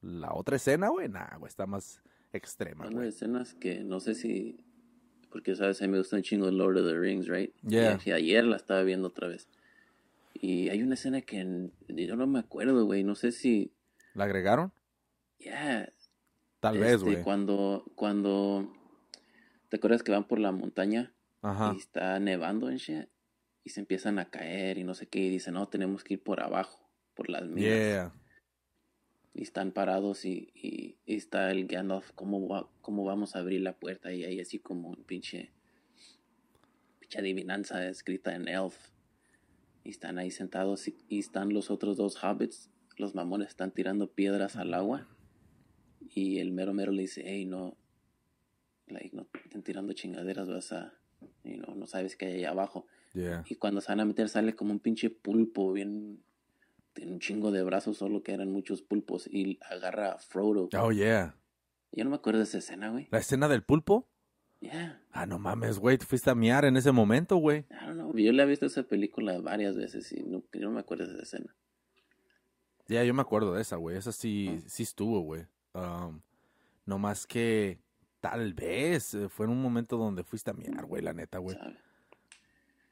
S2: la otra escena, güey, nada, güey, está más extrema.
S1: Bueno, escenas que no sé si. Porque, ¿sabes? A mí me gusta un chingo Lord of the Rings, ¿right? Yeah. Y ayer la estaba viendo otra vez. Y hay una escena que yo no me acuerdo, güey. No sé si. ¿La agregaron? Yeah. Tal vez, este, güey. Cuando, cuando. ¿Te acuerdas que van por la montaña? Y está nevando en shit. Y se empiezan a caer y no sé qué. Y dicen, no, tenemos que ir por abajo, por las
S2: minas.
S1: Y están parados y, y, está el Gandalf, ¿cómo, ¿cómo vamos a abrir la puerta? Y ahí así como un pinche, pinche adivinanza escrita en elf. Y están ahí sentados y, están los otros dos hobbits. Los mamones están tirando piedras al agua. Y el mero mero le dice, hey, no, like, no están tirando chingaderas, vas a, y no, no sabes qué hay ahí abajo. Y cuando se van a meter sale como un pinche pulpo, bien, tiene un chingo de brazos, solo que eran muchos pulpos, y agarra a Frodo. Oh, yeah. Yo no me acuerdo de esa escena, güey.
S2: ¿La escena del pulpo?
S1: Yeah. Ah, no
S2: mames, güey, te fuiste a miar en ese momento, güey.
S1: No, yo le he visto esa película varias veces y no, yo no me acuerdo de esa escena.
S2: Ya, yo me acuerdo de esa, güey. Esa sí, ah. sí estuvo, güey. Um, no más que tal vez eh, fue en un momento donde fuiste a mirar, güey, la neta, güey.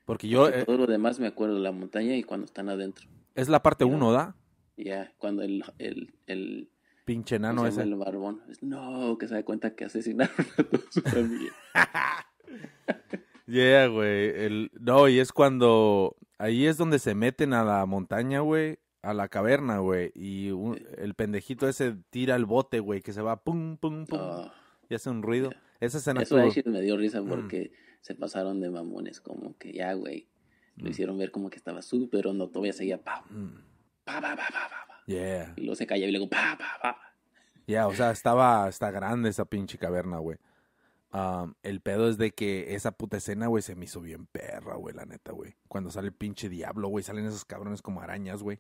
S1: Porque yo... Eh, todo lo demás me acuerdo, de la montaña y cuando están adentro.
S2: Es la parte uno, ¿da?
S1: Ya, cuando el, el, el pinche enano ese. El barbón. No, que se da cuenta que asesinaron a todos su familia.
S2: yeah, güey. No, y es cuando. Ahí es donde se meten a la montaña, güey. A la caverna, güey. Y eh. el pendejito ese tira el bote, güey, que se va pum, pum, pum. Ah y hace un ruido. Esa escena Eso me
S1: dio risa mm. porque se pasaron de mamones, como que ya, güey. Lo mm. hicieron ver como que estaba súper hondo, todavía seguía pa. Pa, pa, pa, pa, Yeah. Y luego se calla y luego pa, pa, pa.
S2: Ya, o sea, estaba, está grande esa pinche caverna, güey. el pedo es de que esa puta escena, güey, se me hizo bien perra, güey, la neta, güey. Cuando sale el pinche diablo, güey, salen esos cabrones como arañas, güey.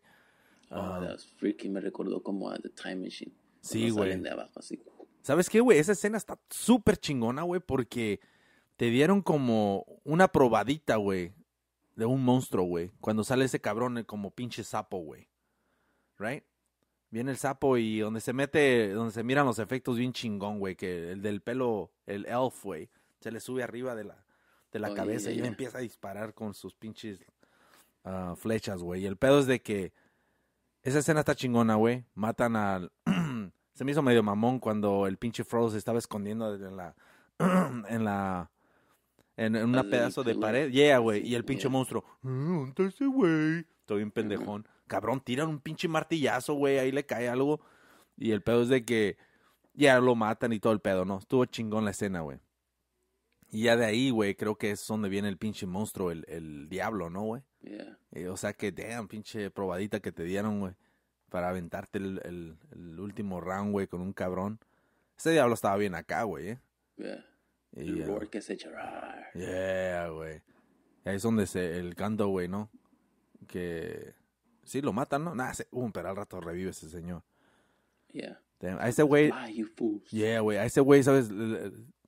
S2: Oh, freaky, me recordó como a The Time Machine. Sí, güey. de abajo, así. ¿Sabes qué, güey? Esa escena está súper chingona, güey, porque te dieron como una probadita, güey, de un monstruo, güey. Cuando sale ese cabrón eh, como pinche sapo, güey. ¿Right? Viene el sapo y donde se mete, donde se miran los efectos bien chingón, güey, que el del pelo, el elf, güey, se le sube arriba de la, de la oh, cabeza y empieza a disparar con sus pinches ah, flechas, güey. Y el pedo es de que esa escena está chingona, güey. Matan al... se me hizo medio mamón cuando el pinche Frodo se estaba escondiendo en la. en la. En, una pedazo de pared. Yeah, güey. Y el pinche monstruo. ¿Dónde güey? Estoy bien pendejón. Cabrón, tiran un pinche martillazo, güey. Ahí le cae algo. Y el pedo es de que ya lo matan y todo el pedo, ¿no? Estuvo chingón la escena, güey. Y ya de ahí, güey, creo que es donde viene el pinche monstruo, el, el diablo, ¿no, güey? Yeah. Eh, o sea que, damn, pinche probadita que te dieron, güey para aventarte el, último round, güey, con un cabrón. Ese diablo estaba bien acá, güey, ¿eh? Yeah. el uh, Yeah, güey. Ahí es donde se, el canto, güey, ¿no? Que... Sí, lo matan, ¿no? Nah, un pero al rato revive ese señor. Yeah. A ese güey... Yeah, güey. A ese güey, ¿sabes?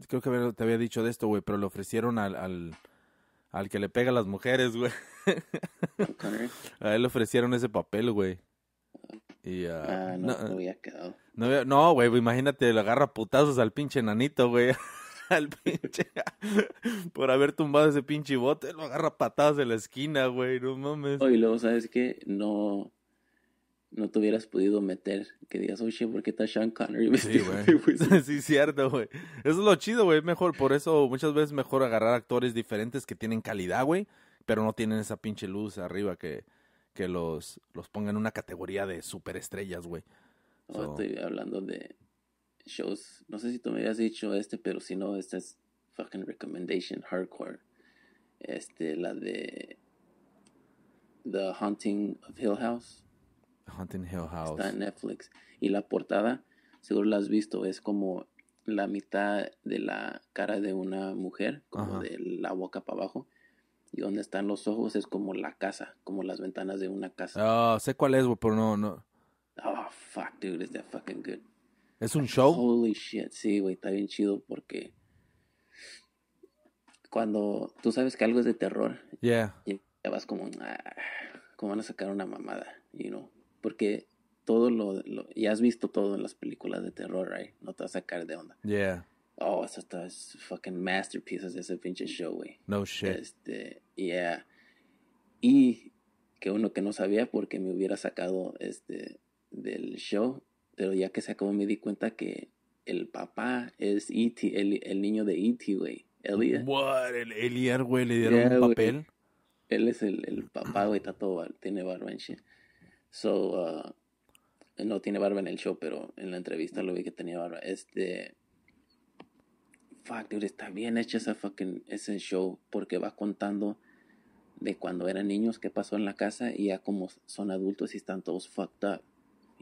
S2: Creo que te había dicho de esto, güey, pero le ofrecieron al, al... al que le pega a las mujeres, güey. a él le ofrecieron ese papel, güey. Y, ah, ah no, había quedado. No, güey, imagínate, le agarra putazos al pinche nanito, güey. al pinche. por haber tumbado ese pinche bote, lo agarra patadas de la esquina, güey, no mames.
S1: Oye, luego, ¿sabes qué? No. No te hubieras podido meter. Que digas, oye, ¿por qué está Sean Connery Sí, güey.
S2: sí, cierto, güey. Eso es lo chido, güey. Mejor, por eso muchas veces mejor agarrar actores diferentes que tienen calidad, güey. Pero no tienen esa pinche luz arriba
S1: que, que los, los pongan en una categoría de superestrellas, güey. Oh, estoy hablando de shows. No sé si tú me habías dicho este, pero si no, esta es fucking recommendation hardcore. Este, la de The Haunting of Hill House.
S2: The Haunting Hill House. Está en
S1: Netflix. Y la portada, seguro la has visto, es como la mitad de la cara de una mujer, como de la boca para abajo, y donde están los ojos es como la casa, como las ventanas de una casa. Ah, sé cuál es, güey, pero no, no. Oh, fuck, dude, is that fucking good. ¿Es un show? Holy shit, sí, güey, está bien chido porque cuando tú sabes que algo es de terror, yeah. te vas como, ah, como van a sacar una mamada, you know, porque todo lo, ya has visto todo en las películas de terror, right? No te vas a sacar de onda. Yeah oh, está... Es fucking masterpieces de ese pinche show, güey. No shit. Este, yeah. Y que uno que no sabía porque me hubiera sacado este del show, pero ya que se acabó me di cuenta que el papá es E.T., el, niño de E.T., güey. Elliot.
S2: What? ¿El Eliar, güey, le dieron un papel?
S1: Él es el, el papá, güey, todo... tiene barba en shit. So, uh, no tiene barba en el show, pero en la entrevista lo vi que tenía barba. Este, fuck, está bien hecha esa fucking, ese show porque va contando de cuando eran niños qué pasó en la casa y ya como son adultos y están todos fucked up,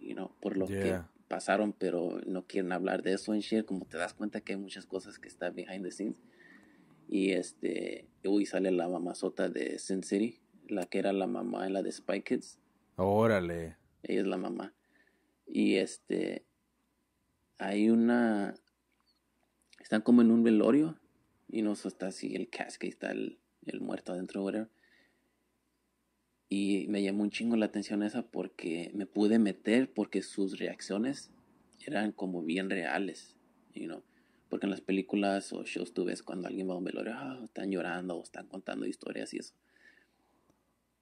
S1: you know, por lo que pasaron, pero no quieren hablar de eso en shit, como te das cuenta que hay muchas cosas que están behind the scenes. Y este, Uy, sale la mamazota de Sin City, la que era la mamá en la de Spy Kids. Órale. Ella es la mamá. Y este, hay una están como en un velorio y no está así el casque y está el, muerto adentro, whatever. Y me llamó un chingo la atención esa porque me pude meter porque sus reacciones eran como bien reales, you know? Porque en las películas o shows tú ves cuando alguien va a un velorio, ah, están llorando o están contando historias y eso.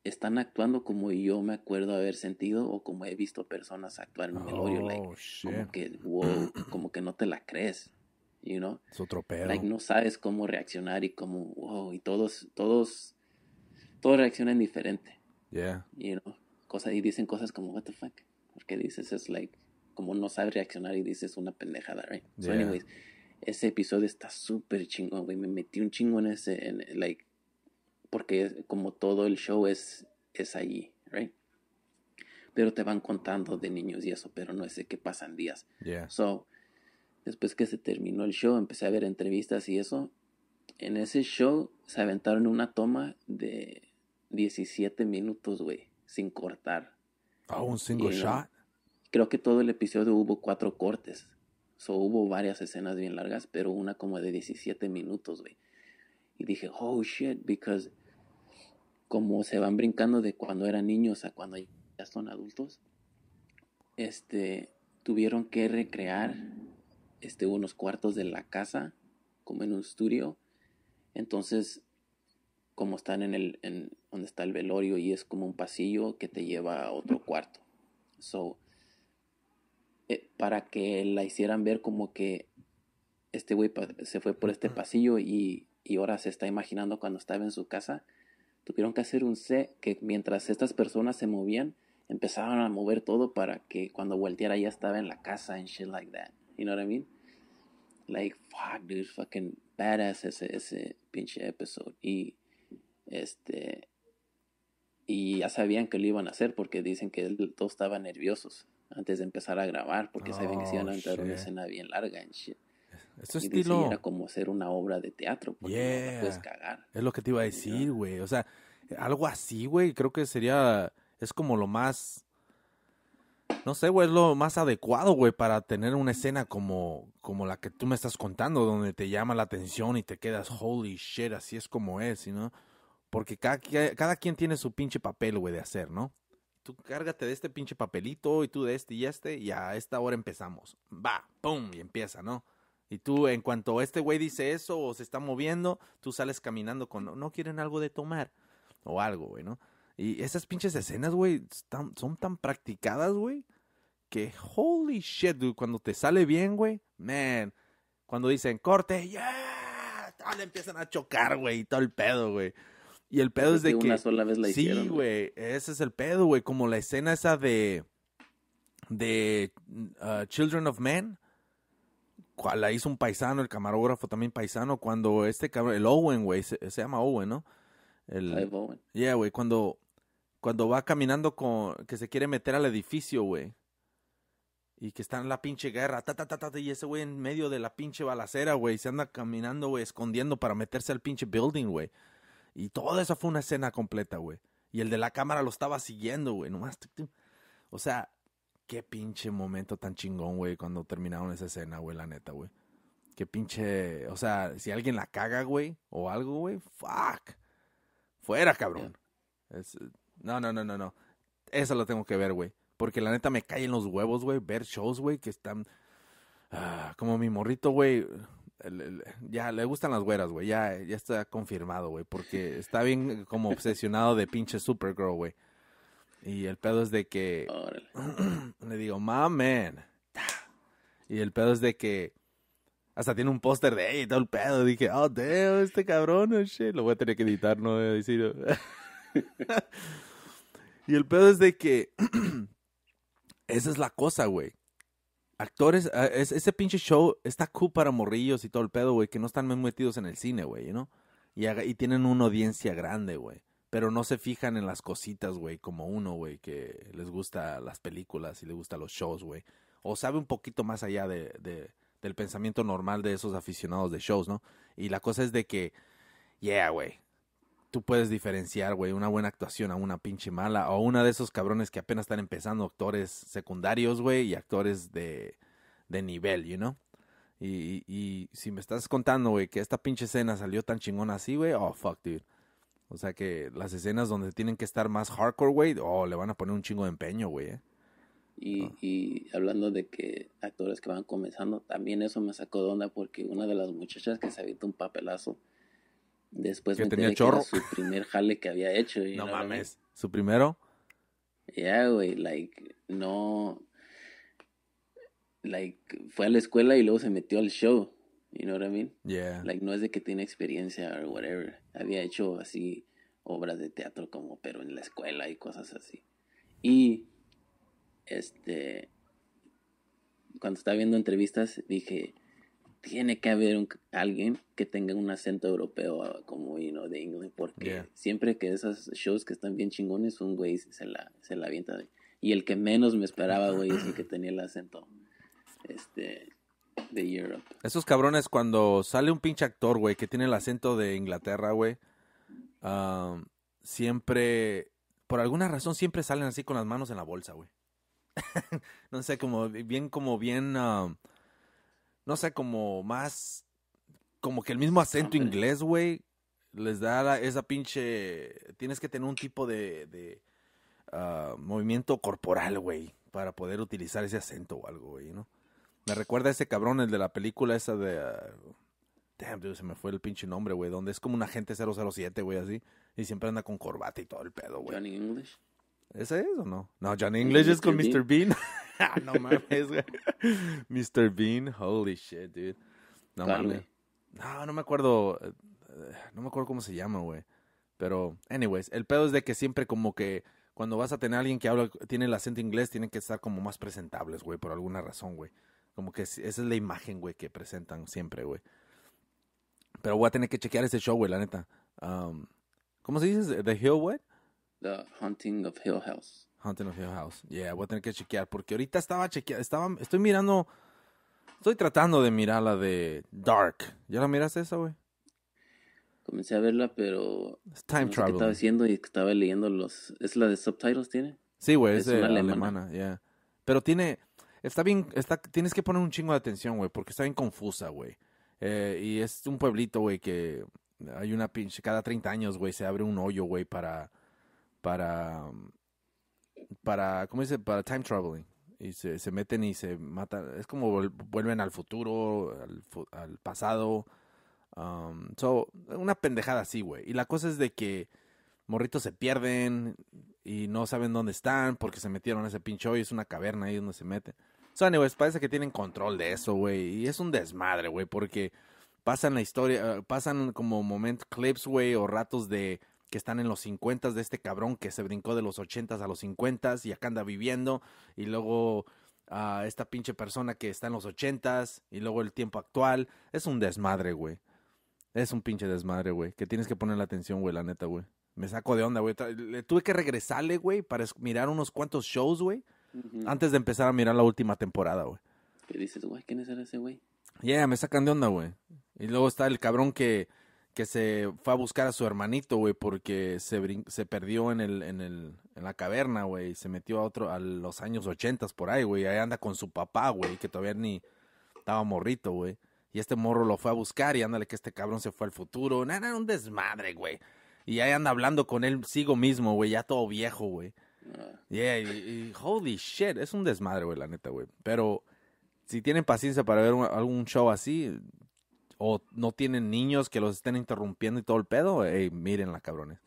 S1: Están actuando como yo me acuerdo haber sentido o como he visto personas actuar en un velorio, oh, como que, como que no te la crees, you know? Es otro Like, no sabes cómo reaccionar y cómo, y todos, todos, todos reaccionan diferente. Yeah. You know? Cosa, y dicen cosas como, what the fuck? Porque dices, es like, como no sabes reaccionar y dices una pendejada, right? Yeah. So, anyways, ese episodio está súper chingón, güey. Me metí un chingo en ese, en, like, porque como todo el show es, es allí, right? Pero te van contando de niños y eso, pero no sé qué pasan días. Yeah. So, después que se terminó el show, empecé a ver entrevistas y eso. En ese show se aventaron una toma de 17 minutos, güey, sin cortar.
S2: A ah, un single shot.
S1: Creo que todo el episodio hubo cuatro cortes. So, hubo varias escenas bien largas, pero una como de 17 minutos, güey. Y dije, oh shit, because como se van brincando de cuando eran niños a cuando ya son adultos, este, tuvieron que recrear este, unos cuartos de la casa, como en un estudio. Entonces, como están en el, en donde está el velorio y es como un pasillo que te lleva a otro cuarto. So, eh, para que la hicieran ver como que este güey se fue por este pasillo y, y, ahora se está imaginando cuando estaba en su casa, tuvieron que hacer un set que mientras estas personas se movían, empezaban a mover todo para que cuando volteara ya estaba en la casa and shit like that. You know what I mean? Like, fuck, dude, fucking badass ese, ese pinche episodio. Y este. Y ya sabían que lo iban a hacer porque dicen que todos estaban nerviosos antes de empezar a grabar porque sabían que se iban a oh, entrar una escena bien larga Esto estilo... era como hacer una obra de teatro porque no puedes
S2: cagar. Es lo que te iba a decir, güey. O sea, algo así, güey, creo que sería. Es como lo más no sé, güey, es lo más adecuado, güey, para tener una escena como, como la que tú me estás contando, donde te llama la atención y te quedas, holy shit, así es como es, ¿no? Porque cada, cada quien tiene su pinche papel, güey, de hacer, ¿no? Tú cárgate de este pinche papelito y tú de este y este y a esta hora empezamos. Va, pum, y empieza, ¿no? Y tú, en cuanto este güey dice eso o se está moviendo, tú sales caminando con, no quieren algo de tomar o algo, güey, ¿no? Y esas pinches escenas, güey, son tan practicadas, güey, holy shit, dude, cuando te sale bien, güey, man, cuando dicen corte,
S1: ya, ah,
S2: le empiezan a chocar, güey, y todo el pedo, güey. Y el pedo es, de que. Una sola vez sí, güey, ese es el pedo, güey, como la escena esa de. de uh, Children of Men. La hizo un paisano, el camarógrafo también paisano, cuando este cabrón, el Owen, güey, se, llama Owen, ¿no? El, Yeah, güey, cuando, cuando va caminando con, que se quiere meter al edificio, güey y que está en la pinche guerra, ta, ta, ta, ta, y ese güey en medio de la pinche balacera, güey, se anda caminando, güey, escondiendo para meterse al pinche building, güey. Y toda esa fue una escena completa, güey. Y el de la cámara lo estaba siguiendo, güey, nomás. O sea, qué pinche momento tan chingón, güey, cuando terminaron esa escena, güey, la neta, güey. Qué pinche, o sea, si alguien la caga, güey, o algo, güey, fuck. Fuera, cabrón. no, no, no, no, no. Eso lo tengo que ver, güey. Porque la neta me caen los huevos, güey, ver shows, güey, que están... Ah, como mi morrito, güey, ya le gustan las güeras, güey. Ya, ya está confirmado, güey. Porque está bien como obsesionado de pinche Supergirl, güey. Y el pedo es de que. le digo, mamen. Y el pedo es de que. Hasta tiene un póster de ella y todo el pedo. Dije, oh, Dios, este cabrón, oh, Lo voy a tener que editar, no voy a decir. Oh. y el pedo es de que. Esa es la cosa, güey. Actores, ah, ese pinche show está cool para morrillos y todo el pedo, güey, que no están muy metidos en el cine, güey, ¿no? Y, y tienen una audiencia grande, güey. Pero no se fijan en las cositas, güey, como uno, güey, que les gusta las películas y les gusta los shows, güey. O sabe un poquito más allá del pensamiento normal de esos aficionados de shows, ¿no? Y la cosa es de que, yeah, güey, tú puedes diferenciar, güey, una buena actuación a una pinche mala o una de esos cabrones que apenas están empezando, actores secundarios, güey, y actores de, nivel, you know? Y, y, si me estás contando, güey, que esta pinche escena salió tan chingona así, güey, oh, fuck, dude. O sea que las escenas donde tienen que estar más hardcore,
S1: güey, oh, le van a poner un chingo de empeño, güey. Eh. Y, ah. hablando de que actores que van comenzando, también eso me sacó de onda porque una de las muchachas que se visto un papelazo, Después de tenía su primer jale que había hecho. no mames.
S2: ¿Su primero?
S1: Ya, yeah, güey, like, no. Like, fue a la escuela y luego se metió al show. You know what I mean? Yeah. Like, no es de que tiene experiencia or whatever. Había hecho así obras de teatro como, pero en la escuela y cosas así. Y, este. Cuando estaba viendo entrevistas, dije tiene que haber alguien que tenga un acento europeo como, you de inglés, porque siempre que esos shows que están bien chingones, un güey se la, se la avienta. y el que menos me esperaba, güey, es el que tenía el acento este, de Europe.
S2: Esos cabrones, cuando sale un pinche actor, güey, que tiene el acento de Inglaterra, güey, um, siempre, por alguna razón, siempre salen así con las manos en la bolsa, güey. no sé, como bien, como bien... Um, no sé, como más, como que el mismo acento inglés, güey, les da esa pinche, tienes que tener un tipo de, ah, movimiento corporal, güey, para poder utilizar ese acento o algo, güey, ¿no? Me recuerda a ese cabrón, el de la película esa de... Ah, damn, se me fue el pinche nombre, güey, donde es como un agente 007, güey, así, y siempre anda con corbata y todo el pedo, güey. Johnny English. ¿Esa es o no? No, Johnny English es con Mr. Bean. Ah, no mames, güey. Mr. Bean, holy shit, dude. No mames. No, no me acuerdo. Eh, eh, no me acuerdo cómo se llama, güey. Pero, anyways, el pedo es de que siempre como que cuando vas a tener a alguien que habla, tiene el acento inglés, tienen que estar como más presentables, güey, por alguna razón, güey. Como que esa es la imagen, güey, que presentan siempre, güey. Pero voy a tener que chequear ese show, güey, la neta. Um, ¿Cómo se dice? The Hill, güey. The Hunting of Hill House. Hunting of Hill House. Yeah, voy a tener que chequear porque ahorita estaba chequeando, estaba, estoy mirando,
S1: estoy tratando de mirar la de Dark. ¿Ya la miraste esa, güey? Comencé a verla, pero Es time no estaba haciendo y estaba leyendo los, ¿es la de subtitles tiene? Sí, güey, es, de una alemana, alemana
S2: yeah. Pero tiene, está bien, está, tienes que poner un chingo de atención, güey, porque está bien confusa, güey. Eh, y es un pueblito, güey, que hay una pinche, cada 30 años, güey, se abre un hoyo, güey, para para, para ¿cómo dice? Para time traveling. Y se, meten y se matan. Es como vuelven al futuro, al, pasado. Um, so, una pendejada así, güey. Y la cosa es de que morritos se pierden y no saben dónde están porque se metieron a ese pincho. Y Es una caverna ahí donde se meten. So, anyways, parece que tienen control de eso, güey. Y es un desmadre, güey, porque pasan la historia, eh, pasan como momentos, clips, güey, o ratos de que están en los 50 de este cabrón que se brincó de los 80 a los 50 y acá anda viviendo y luego a esta pinche persona que está en los 80 y luego el tiempo actual. Es un desmadre, güey. Es un pinche desmadre, güey. Que tienes que poner la atención, güey, la neta, güey. Me saco de onda, güey. Le tuve que regresarle, güey, para mirar unos cuantos shows, güey. Antes de empezar a mirar la última temporada, güey. ¿Qué dices, güey?
S1: ¿Quién es ese, güey?
S2: Yeah, me sacan de onda, güey. Y luego está el cabrón que que se fue a buscar a su hermanito, güey, porque se, se perdió en, el, en, la caverna, güey, se metió a otro, a los años ochentas por ahí, güey, ahí anda con su papá, güey, que todavía ni estaba morrito, güey, y este morro lo fue a buscar y ándale que este cabrón se fue al futuro, nada, un desmadre, güey, y ahí anda hablando con él sigo mismo, güey, ya todo viejo, güey, yeah, y, holy shit, es un desmadre, güey, la neta, güey, pero si tienen paciencia para ver algún show así, o no tienen niños que los estén interrumpiendo y todo el pedo, ey, mírenla, cabrones.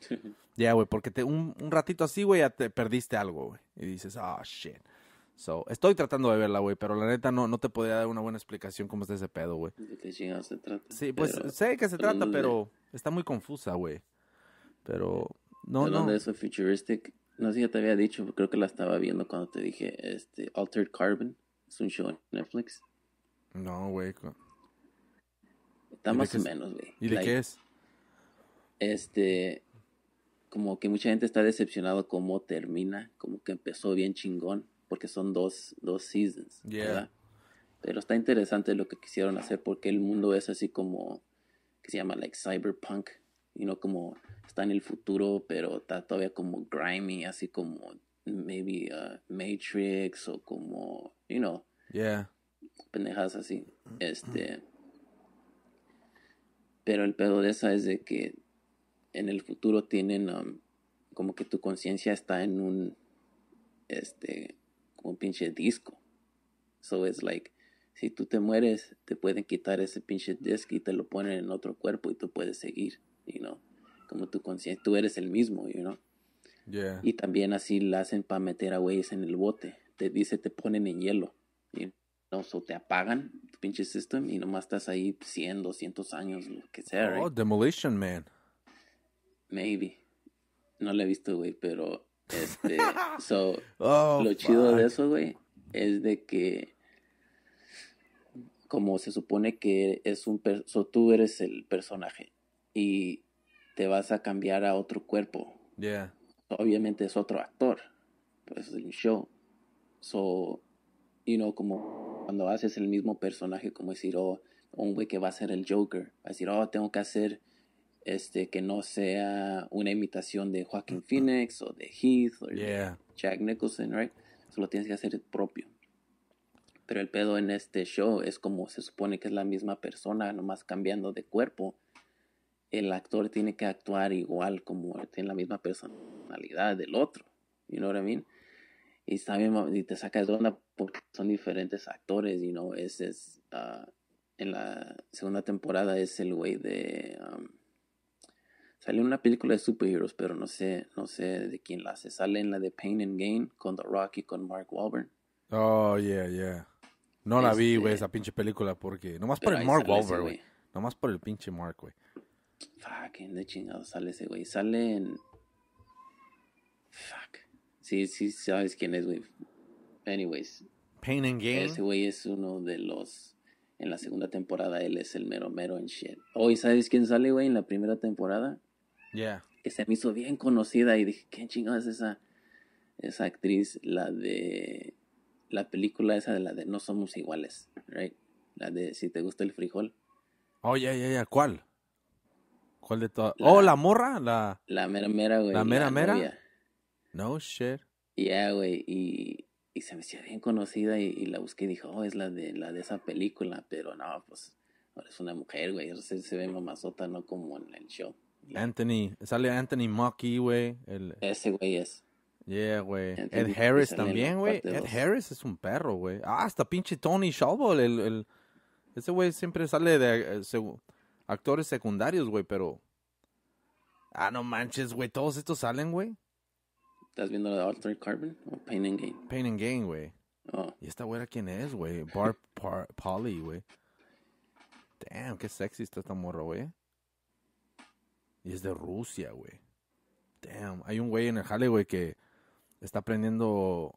S2: ya, güey, porque te, un, ratito así, güey, ya te perdiste algo, güey. Y dices, ah, shit. So, estoy tratando de verla, güey, pero la neta no, no te podía dar una buena explicación cómo está ese pedo, güey. Sí, pues sé que se trata, pero está muy confusa, güey. Pero,
S1: no, no. de eso, Futuristic, no sé si ya te había dicho, creo que la estaba viendo cuando te dije, este, Altered Carbon, es un show en Netflix. No, güey, Está más o menos, güey. ¿Y de qué es? Este, como que mucha gente está decepcionado cómo termina, como que empezó bien chingón, porque son dos, dos seasons, ¿verdad? Pero está interesante lo que quisieron hacer porque el mundo es así como, que se llama like cyberpunk, you no know, como está en el futuro, pero está todavía como grimy, así como maybe uh, Matrix o como, you know. Yeah. Pendejas así. Este, pero el pedo de esa es de que en el futuro tienen um, como que tu conciencia está en un este como un pinche disco. So it's like si tú te mueres te pueden quitar ese pinche disco y te lo ponen en otro cuerpo y tú puedes seguir, you know. Como tu conciencia, tú eres el mismo, you know. Yeah. Y también así lo hacen para meter a güeyes en el bote. Te dice, te ponen en hielo. You know? no so te apagan tu pinche system y nomás estás ahí 100, 200 años, lo que sea. Oh,
S2: Demolition Man.
S1: Maybe. No le he visto, güey, pero este, so, oh, lo chido de eso, güey, es de que como se supone que es un, so tú eres el personaje y te vas a cambiar a otro cuerpo. Yeah. obviamente es otro actor, pues es un show. So, you know, como cuando haces el mismo personaje, como decir, oh, un güey que va a ser el Joker, va a decir, oh, tengo que hacer este que no sea una imitación de Joaquin Phoenix o de Heath o de Jack Nicholson, right? Solo tienes que hacer el propio. Pero el pedo en este show es como se supone que es la misma persona, nomás cambiando de cuerpo. El actor tiene que actuar igual como tiene la misma personalidad del otro. You know what I mean? Y, también, y te sacas de onda porque son diferentes actores, you know, Ese es ah, en la segunda temporada es el güey de Sale una película de superhéroes, pero no sé, no sé de quién la hace. Sale en la de Pain and Gain con The Rock y con Mark Wahlberg.
S2: Oh, yeah, yeah. No la vi, güey, esa este pinche película, porque nomás por el Mark Wahlberg, güey. Nomás por el pinche Mark, güey.
S1: Fucking de chingado sale ese güey. Sale en. Fuck. Sí, sí, sabes quién es, güey. Anyways. Pain and Gain. Ese güey es uno de los. En la segunda temporada él es el mero mero en shit. Hoy, ¿sabes quién sale, güey, en la primera temporada? Yeah. Que se me hizo bien conocida y dije, ¿qué chingada es esa? Esa actriz, la de. La película esa de la de No Somos Iguales, right? La de Si te gusta el frijol.
S2: Oh, ya, yeah, yeah, ¿Cuál?
S1: ¿Cuál de todas? Oh, la morra, la. La mera mera, güey. La mera mera.
S2: No shit.
S1: yeah, güey. Y se me hacía bien conocida y, la busqué y dije, oh, es la de, la de esa película, pero no, pues ahora es una mujer, güey, se, ve mamazota, no como en el show.
S2: Anthony, sale Anthony Mocky, güey. Ese güey es. Yeah, güey. Ed Harris también, güey. Ed Harris es un perro, güey. Ah, hasta pinche Tony Shalbol, el, el... Ese güey siempre sale de eh, actores secundarios, güey, pero... Ah, no manches, güey, todos estos salen, güey. ¿Estás viendo la de Altered Carbon o Pain and Gain? Pain and Gain, güey. Oh. ¿Y esta güera quién es, güey? Barb Polly, güey. Damn, qué sexy está esta morra, güey. Y es de Rusia, güey. Damn, hay un güey en el halle güey, que está aprendiendo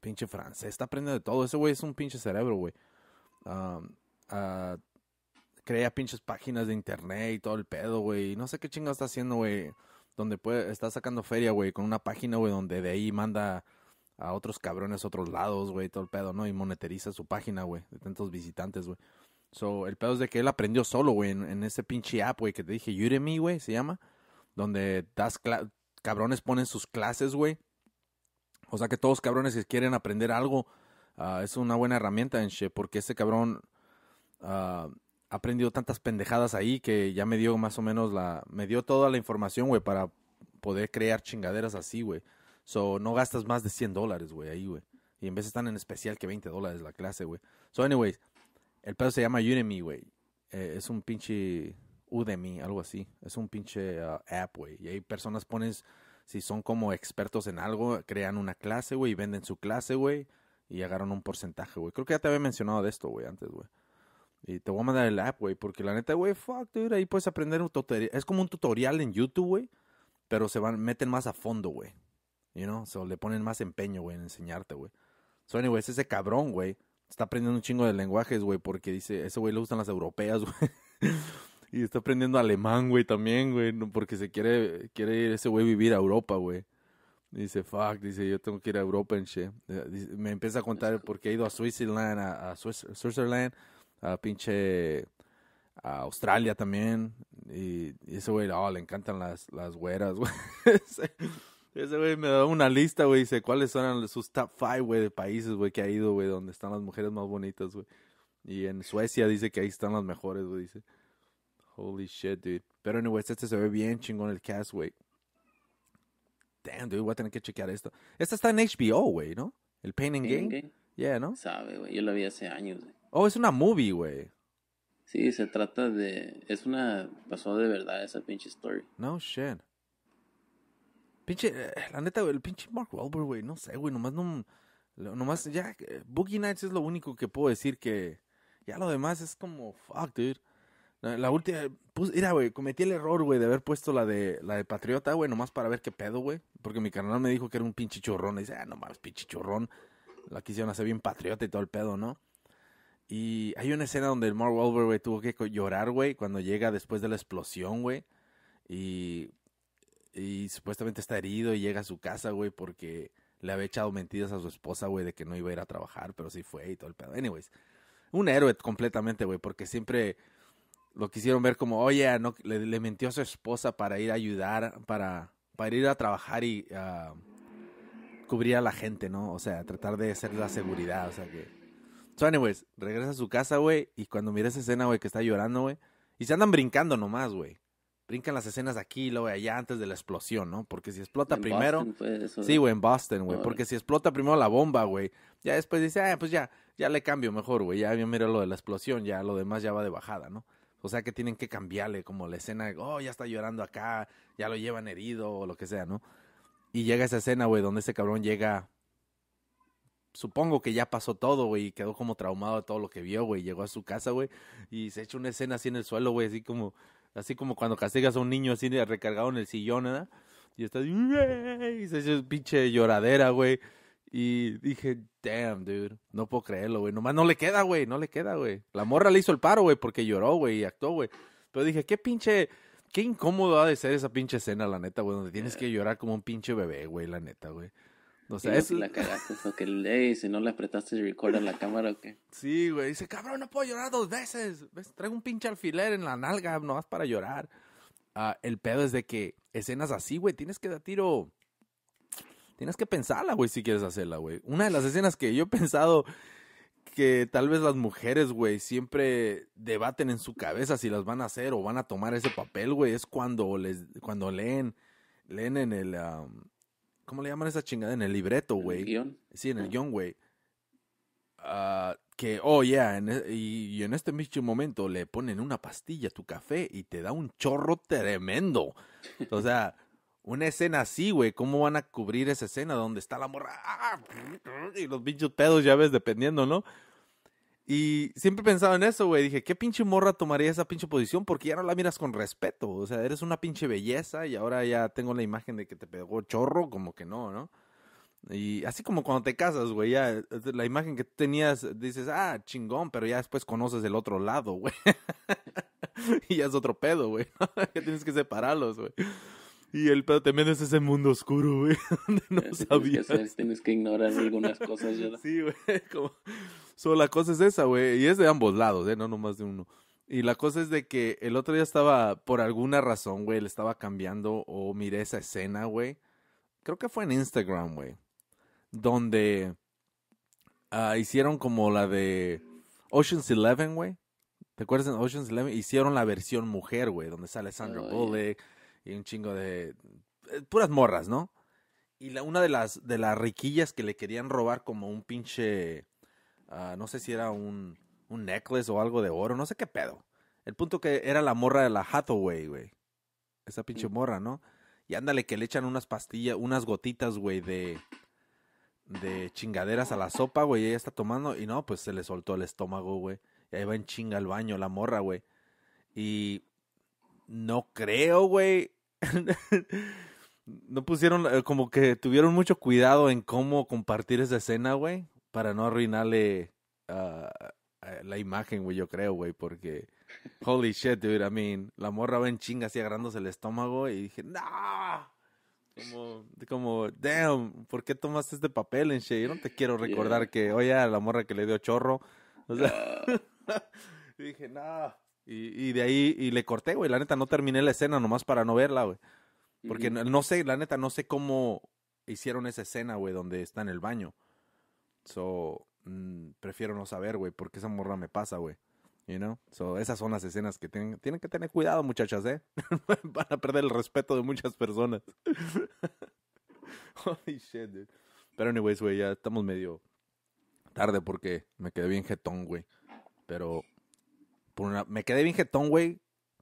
S2: pinche francés, está aprendiendo de todo. Ese güey es un pinche cerebro, güey. Um, ah, crea pinches páginas de internet y todo el pedo, güey. No sé qué chingo está haciendo, güey donde puede, está sacando feria, güey, con una página, güey, donde de ahí manda a otros cabrones a otros lados, güey, todo el pedo, ¿no? Y moneteriza su página, güey, de tantos visitantes, güey. So, el pedo es de que él aprendió solo, güey, en, ese pinche app, güey, que te dije, Udemy, güey, se llama, donde das cabrones ponen sus clases, güey. O sea que todos cabrones que quieren aprender algo, ah, es una buena herramienta en porque ese cabrón, ah, aprendido tantas pendejadas ahí que ya me dio más o menos la. Me dio toda la información, güey, para poder crear chingaderas así, güey. So, no gastas más de 100 dólares, güey, ahí, güey. Y en vez están en especial que 20 dólares la clase, güey. So, anyways, el pedo se llama Udemy, güey. Eh, es un pinche Udemy, algo así. Es un pinche uh, app, güey. Y ahí personas pones, si son como expertos en algo, crean una clase, güey, y venden su clase, güey. Y agarran un porcentaje, güey. Creo que ya te había mencionado de esto, güey, antes, güey. Y te voy a mandar el app, güey, porque la neta, güey, fuck, dude, ahí puedes aprender un tutorial. Es como un tutorial en YouTube, güey, pero se van, meten más a fondo, güey. You know, so, le ponen más empeño, güey, en enseñarte, güey. So, anyways, ese cabrón, güey, está aprendiendo un chingo de lenguajes, güey, porque dice, ese güey le gustan las europeas, güey. y está aprendiendo alemán, güey, también, güey, porque se quiere, quiere ir ese güey vivir a Europa, güey. Dice, fuck, dice, yo tengo que ir a Europa en eh, me empieza a contar porque he ido a Switzerland, a Switzerland a pinche a Australia también. Y, ese güey, le encantan las, las güeras, güey. ese güey me da una lista, güey, dice cuáles son sus top 5, güey, de países, güey, que ha ido, güey, donde están las mujeres más bonitas, güey. Y en Suecia dice que ahí están las mejores, güey, dice. Holy shit, dude. Pero anyways, este se ve bien chingón el cast, güey. Damn, dude, voy a tener que chequear esto. Esta está en HBO, güey, ¿no? El Pain and Game. Yeah, ¿no? Sabe, güey, yo la vi hace
S1: años, güey. Oh, es una movie, güey. Sí, se trata de. Es una. Pasó de verdad esa pinche story.
S2: No shit. Pinche. Eh, la neta, güey. el pinche Mark Wahlberg, güey. No sé, güey. Nomás no. Nomás ya. Eh, Boogie Nights es lo único que puedo decir que. Ya lo demás es como. Fuck, dude. La, última. Eh, mira, güey. Cometí el error, güey, de haber puesto la de la de Patriota, güey. Nomás para ver qué pedo, güey. Porque mi canal me dijo que era un pinche chorrón. Y dice, ah, no pinche chorrón. La quisieron hacer bien patriota y todo el pedo, ¿no? Y hay una escena donde el Mark Wahlberg, tuvo que llorar, güey, cuando llega después de la explosión, güey. Y, y supuestamente está herido y llega a su casa, güey, porque le había echado mentiras a su esposa, güey, de que no iba a ir a trabajar, pero sí fue y todo el pedo. Anyways, un héroe completamente, güey, porque siempre lo quisieron ver como, oye, no, le, mentió a su esposa para ir a ayudar, para, para ir a trabajar y ah, cubrir a la gente, ¿no? O sea, tratar de ser la seguridad, o sea que So, anyways, regresa a su casa, güey, y cuando mira esa escena, güey, que está llorando, güey, y se andan brincando nomás, güey. Brincan las escenas aquí, luego allá antes de la explosión, ¿no? Porque si explota primero. sí, ¿eh? güey, en Boston, güey. Porque si explota primero la bomba, güey. Ya después dice, ah, pues ya, ya le cambio mejor, güey. Ya mira lo de la explosión, ya lo demás ya va de bajada, ¿no? O sea que tienen que cambiarle como la escena, oh, ya está llorando acá, ya lo llevan herido o lo que sea, ¿no? Y llega esa escena, güey, donde ese cabrón llega supongo que ya pasó todo, güey, y quedó como traumado de todo lo que vio, güey. Llegó a su casa, güey, y se echó una escena así en el suelo, güey, así como, así como cuando castigas a un niño así recargado en el sillón, ¿verdad? Y está y se echó pinche lloradera, güey. Y dije, damn, dude, no puedo creerlo, güey. Nomás no le queda, güey, no le queda, güey. La morra le hizo el paro, güey, porque lloró, güey, y actuó, güey. Pero dije, qué pinche, qué incómodo ha de ser esa pinche escena, la neta, güey, donde tienes eh. que llorar como un pinche bebé, güey, la neta,
S1: güey. O sea, es... La cagaste, o que, le si no le apretaste y la cámara o qué. Sí,
S2: güey, dice, cabrón, no puedo llorar dos veces. ¿Ves? Traigo un pinche alfiler en la nalga, No vas para llorar. Ah, el pedo es de que escenas así, güey, tienes que dar tiro... Tienes que pensarla, güey, si quieres hacerla, güey. Una de las escenas que yo he pensado que tal vez las mujeres, güey, siempre debaten en su cabeza si las van a hacer o van a tomar ese papel, güey, es cuando les cuando leen leen en el ¿Cómo le llaman esa chingada? En el libreto, güey. Sí, en el ah. guión, güey. Ah, que, oh, yeah, e, y, en este mismo momento le ponen una pastilla a tu café y te da un chorro tremendo. O sea, una escena así, güey, ¿cómo van a cubrir esa escena donde está la morra? Ah, y los bichos pedos, ya ves, dependiendo, ¿no? Y siempre he pensado en eso, güey. Dije, ¿qué pinche morra tomaría esa pinche posición? Porque ya no la miras con respeto. O sea, eres una pinche belleza y ahora ya tengo la imagen de que te pegó chorro, como que no, ¿no? Y así como cuando te casas, güey, ya eh, la imagen que tenías, dices, ah, chingón, pero ya después conoces el otro lado, güey. y ya es otro pedo, güey. ya tienes que separarlos, güey. Y el pero también es ese mundo oscuro, güey, donde
S1: no tienes Que tienes que ignorar algunas cosas, ya. Sí, güey, como...
S2: So, la cosa es esa, güey, y es de ambos lados, ¿eh? No nomás de uno. Y la cosa es de que el otro día estaba, por alguna razón, güey, le estaba cambiando o miré esa escena, güey. Creo que fue en Instagram, güey. Donde ah, hicieron como la de Ocean's Eleven, güey. ¿Te acuerdas de Ocean's Eleven? Hicieron la versión mujer, güey, donde sale Sandra oh, Bullock y un chingo de eh, puras morras, ¿no? Y la, una de las, de las riquillas que le querían robar como un pinche, ah, no sé si era un, un necklace o algo de oro, no sé qué pedo. El punto que era la morra de la Hathaway, güey. Esa pinche morra, ¿no? Y ándale que le echan unas pastillas, unas gotitas, güey, de, de chingaderas a la sopa, güey. Ella está tomando y no, pues se le soltó el estómago, güey. Y ahí va en chinga al baño la morra, güey. Y no creo, güey, no pusieron, eh, como que tuvieron mucho cuidado en cómo compartir esa escena, güey, para no arruinarle ah, eh, la imagen, güey, yo creo, güey, porque holy shit, dude, I mean, la morra va en chinga así agarrándose el estómago y dije, no, como, damn, ¿por qué tomaste este papel en shit? Yo no te quiero recordar que, oye, a la morra que le dio chorro, o sea, ah. dije, no. Y, de ahí, y le corté, güey. La neta, no terminé la escena nomás para no verla, güey. Porque no, sé, la neta, no sé cómo hicieron esa escena, güey, donde está en el baño. So, prefiero no saber, güey, porque esa morra me pasa, güey. You know? So, esas son las escenas que tienen, que tener cuidado, muchachas, ¿eh? Van a perder el respeto de muchas personas. Holy shit, dude. Pero anyways, güey, ya estamos medio tarde porque me quedé bien jetón, güey. Pero me quedé bien jetón, güey,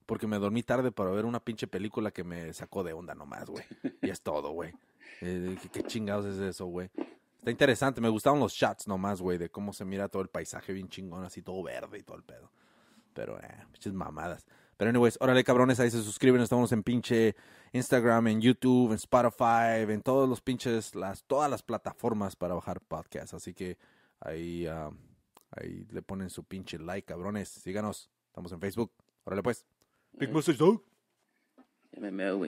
S2: porque me dormí tarde para ver una pinche película que me sacó de onda nomás, güey. Y es todo, güey. Eh, ¿qué, chingados es eso, güey? Está interesante, me gustaron los shots nomás, güey, de cómo se mira todo el paisaje bien chingón, así todo verde y todo el pedo. Pero, eh, pinches mamadas. Pero, anyways, órale, cabrones, ahí se suscriben. Estamos en pinche Instagram, en YouTube, en Spotify, en todos los pinches, las, todas las plataformas para bajar podcasts. Así que ahí. Ah, Ahí le ponen su pinche like, cabrones. Síganos. Estamos en Facebook. Órale pues. Big Message Dog.
S1: Ya me güey.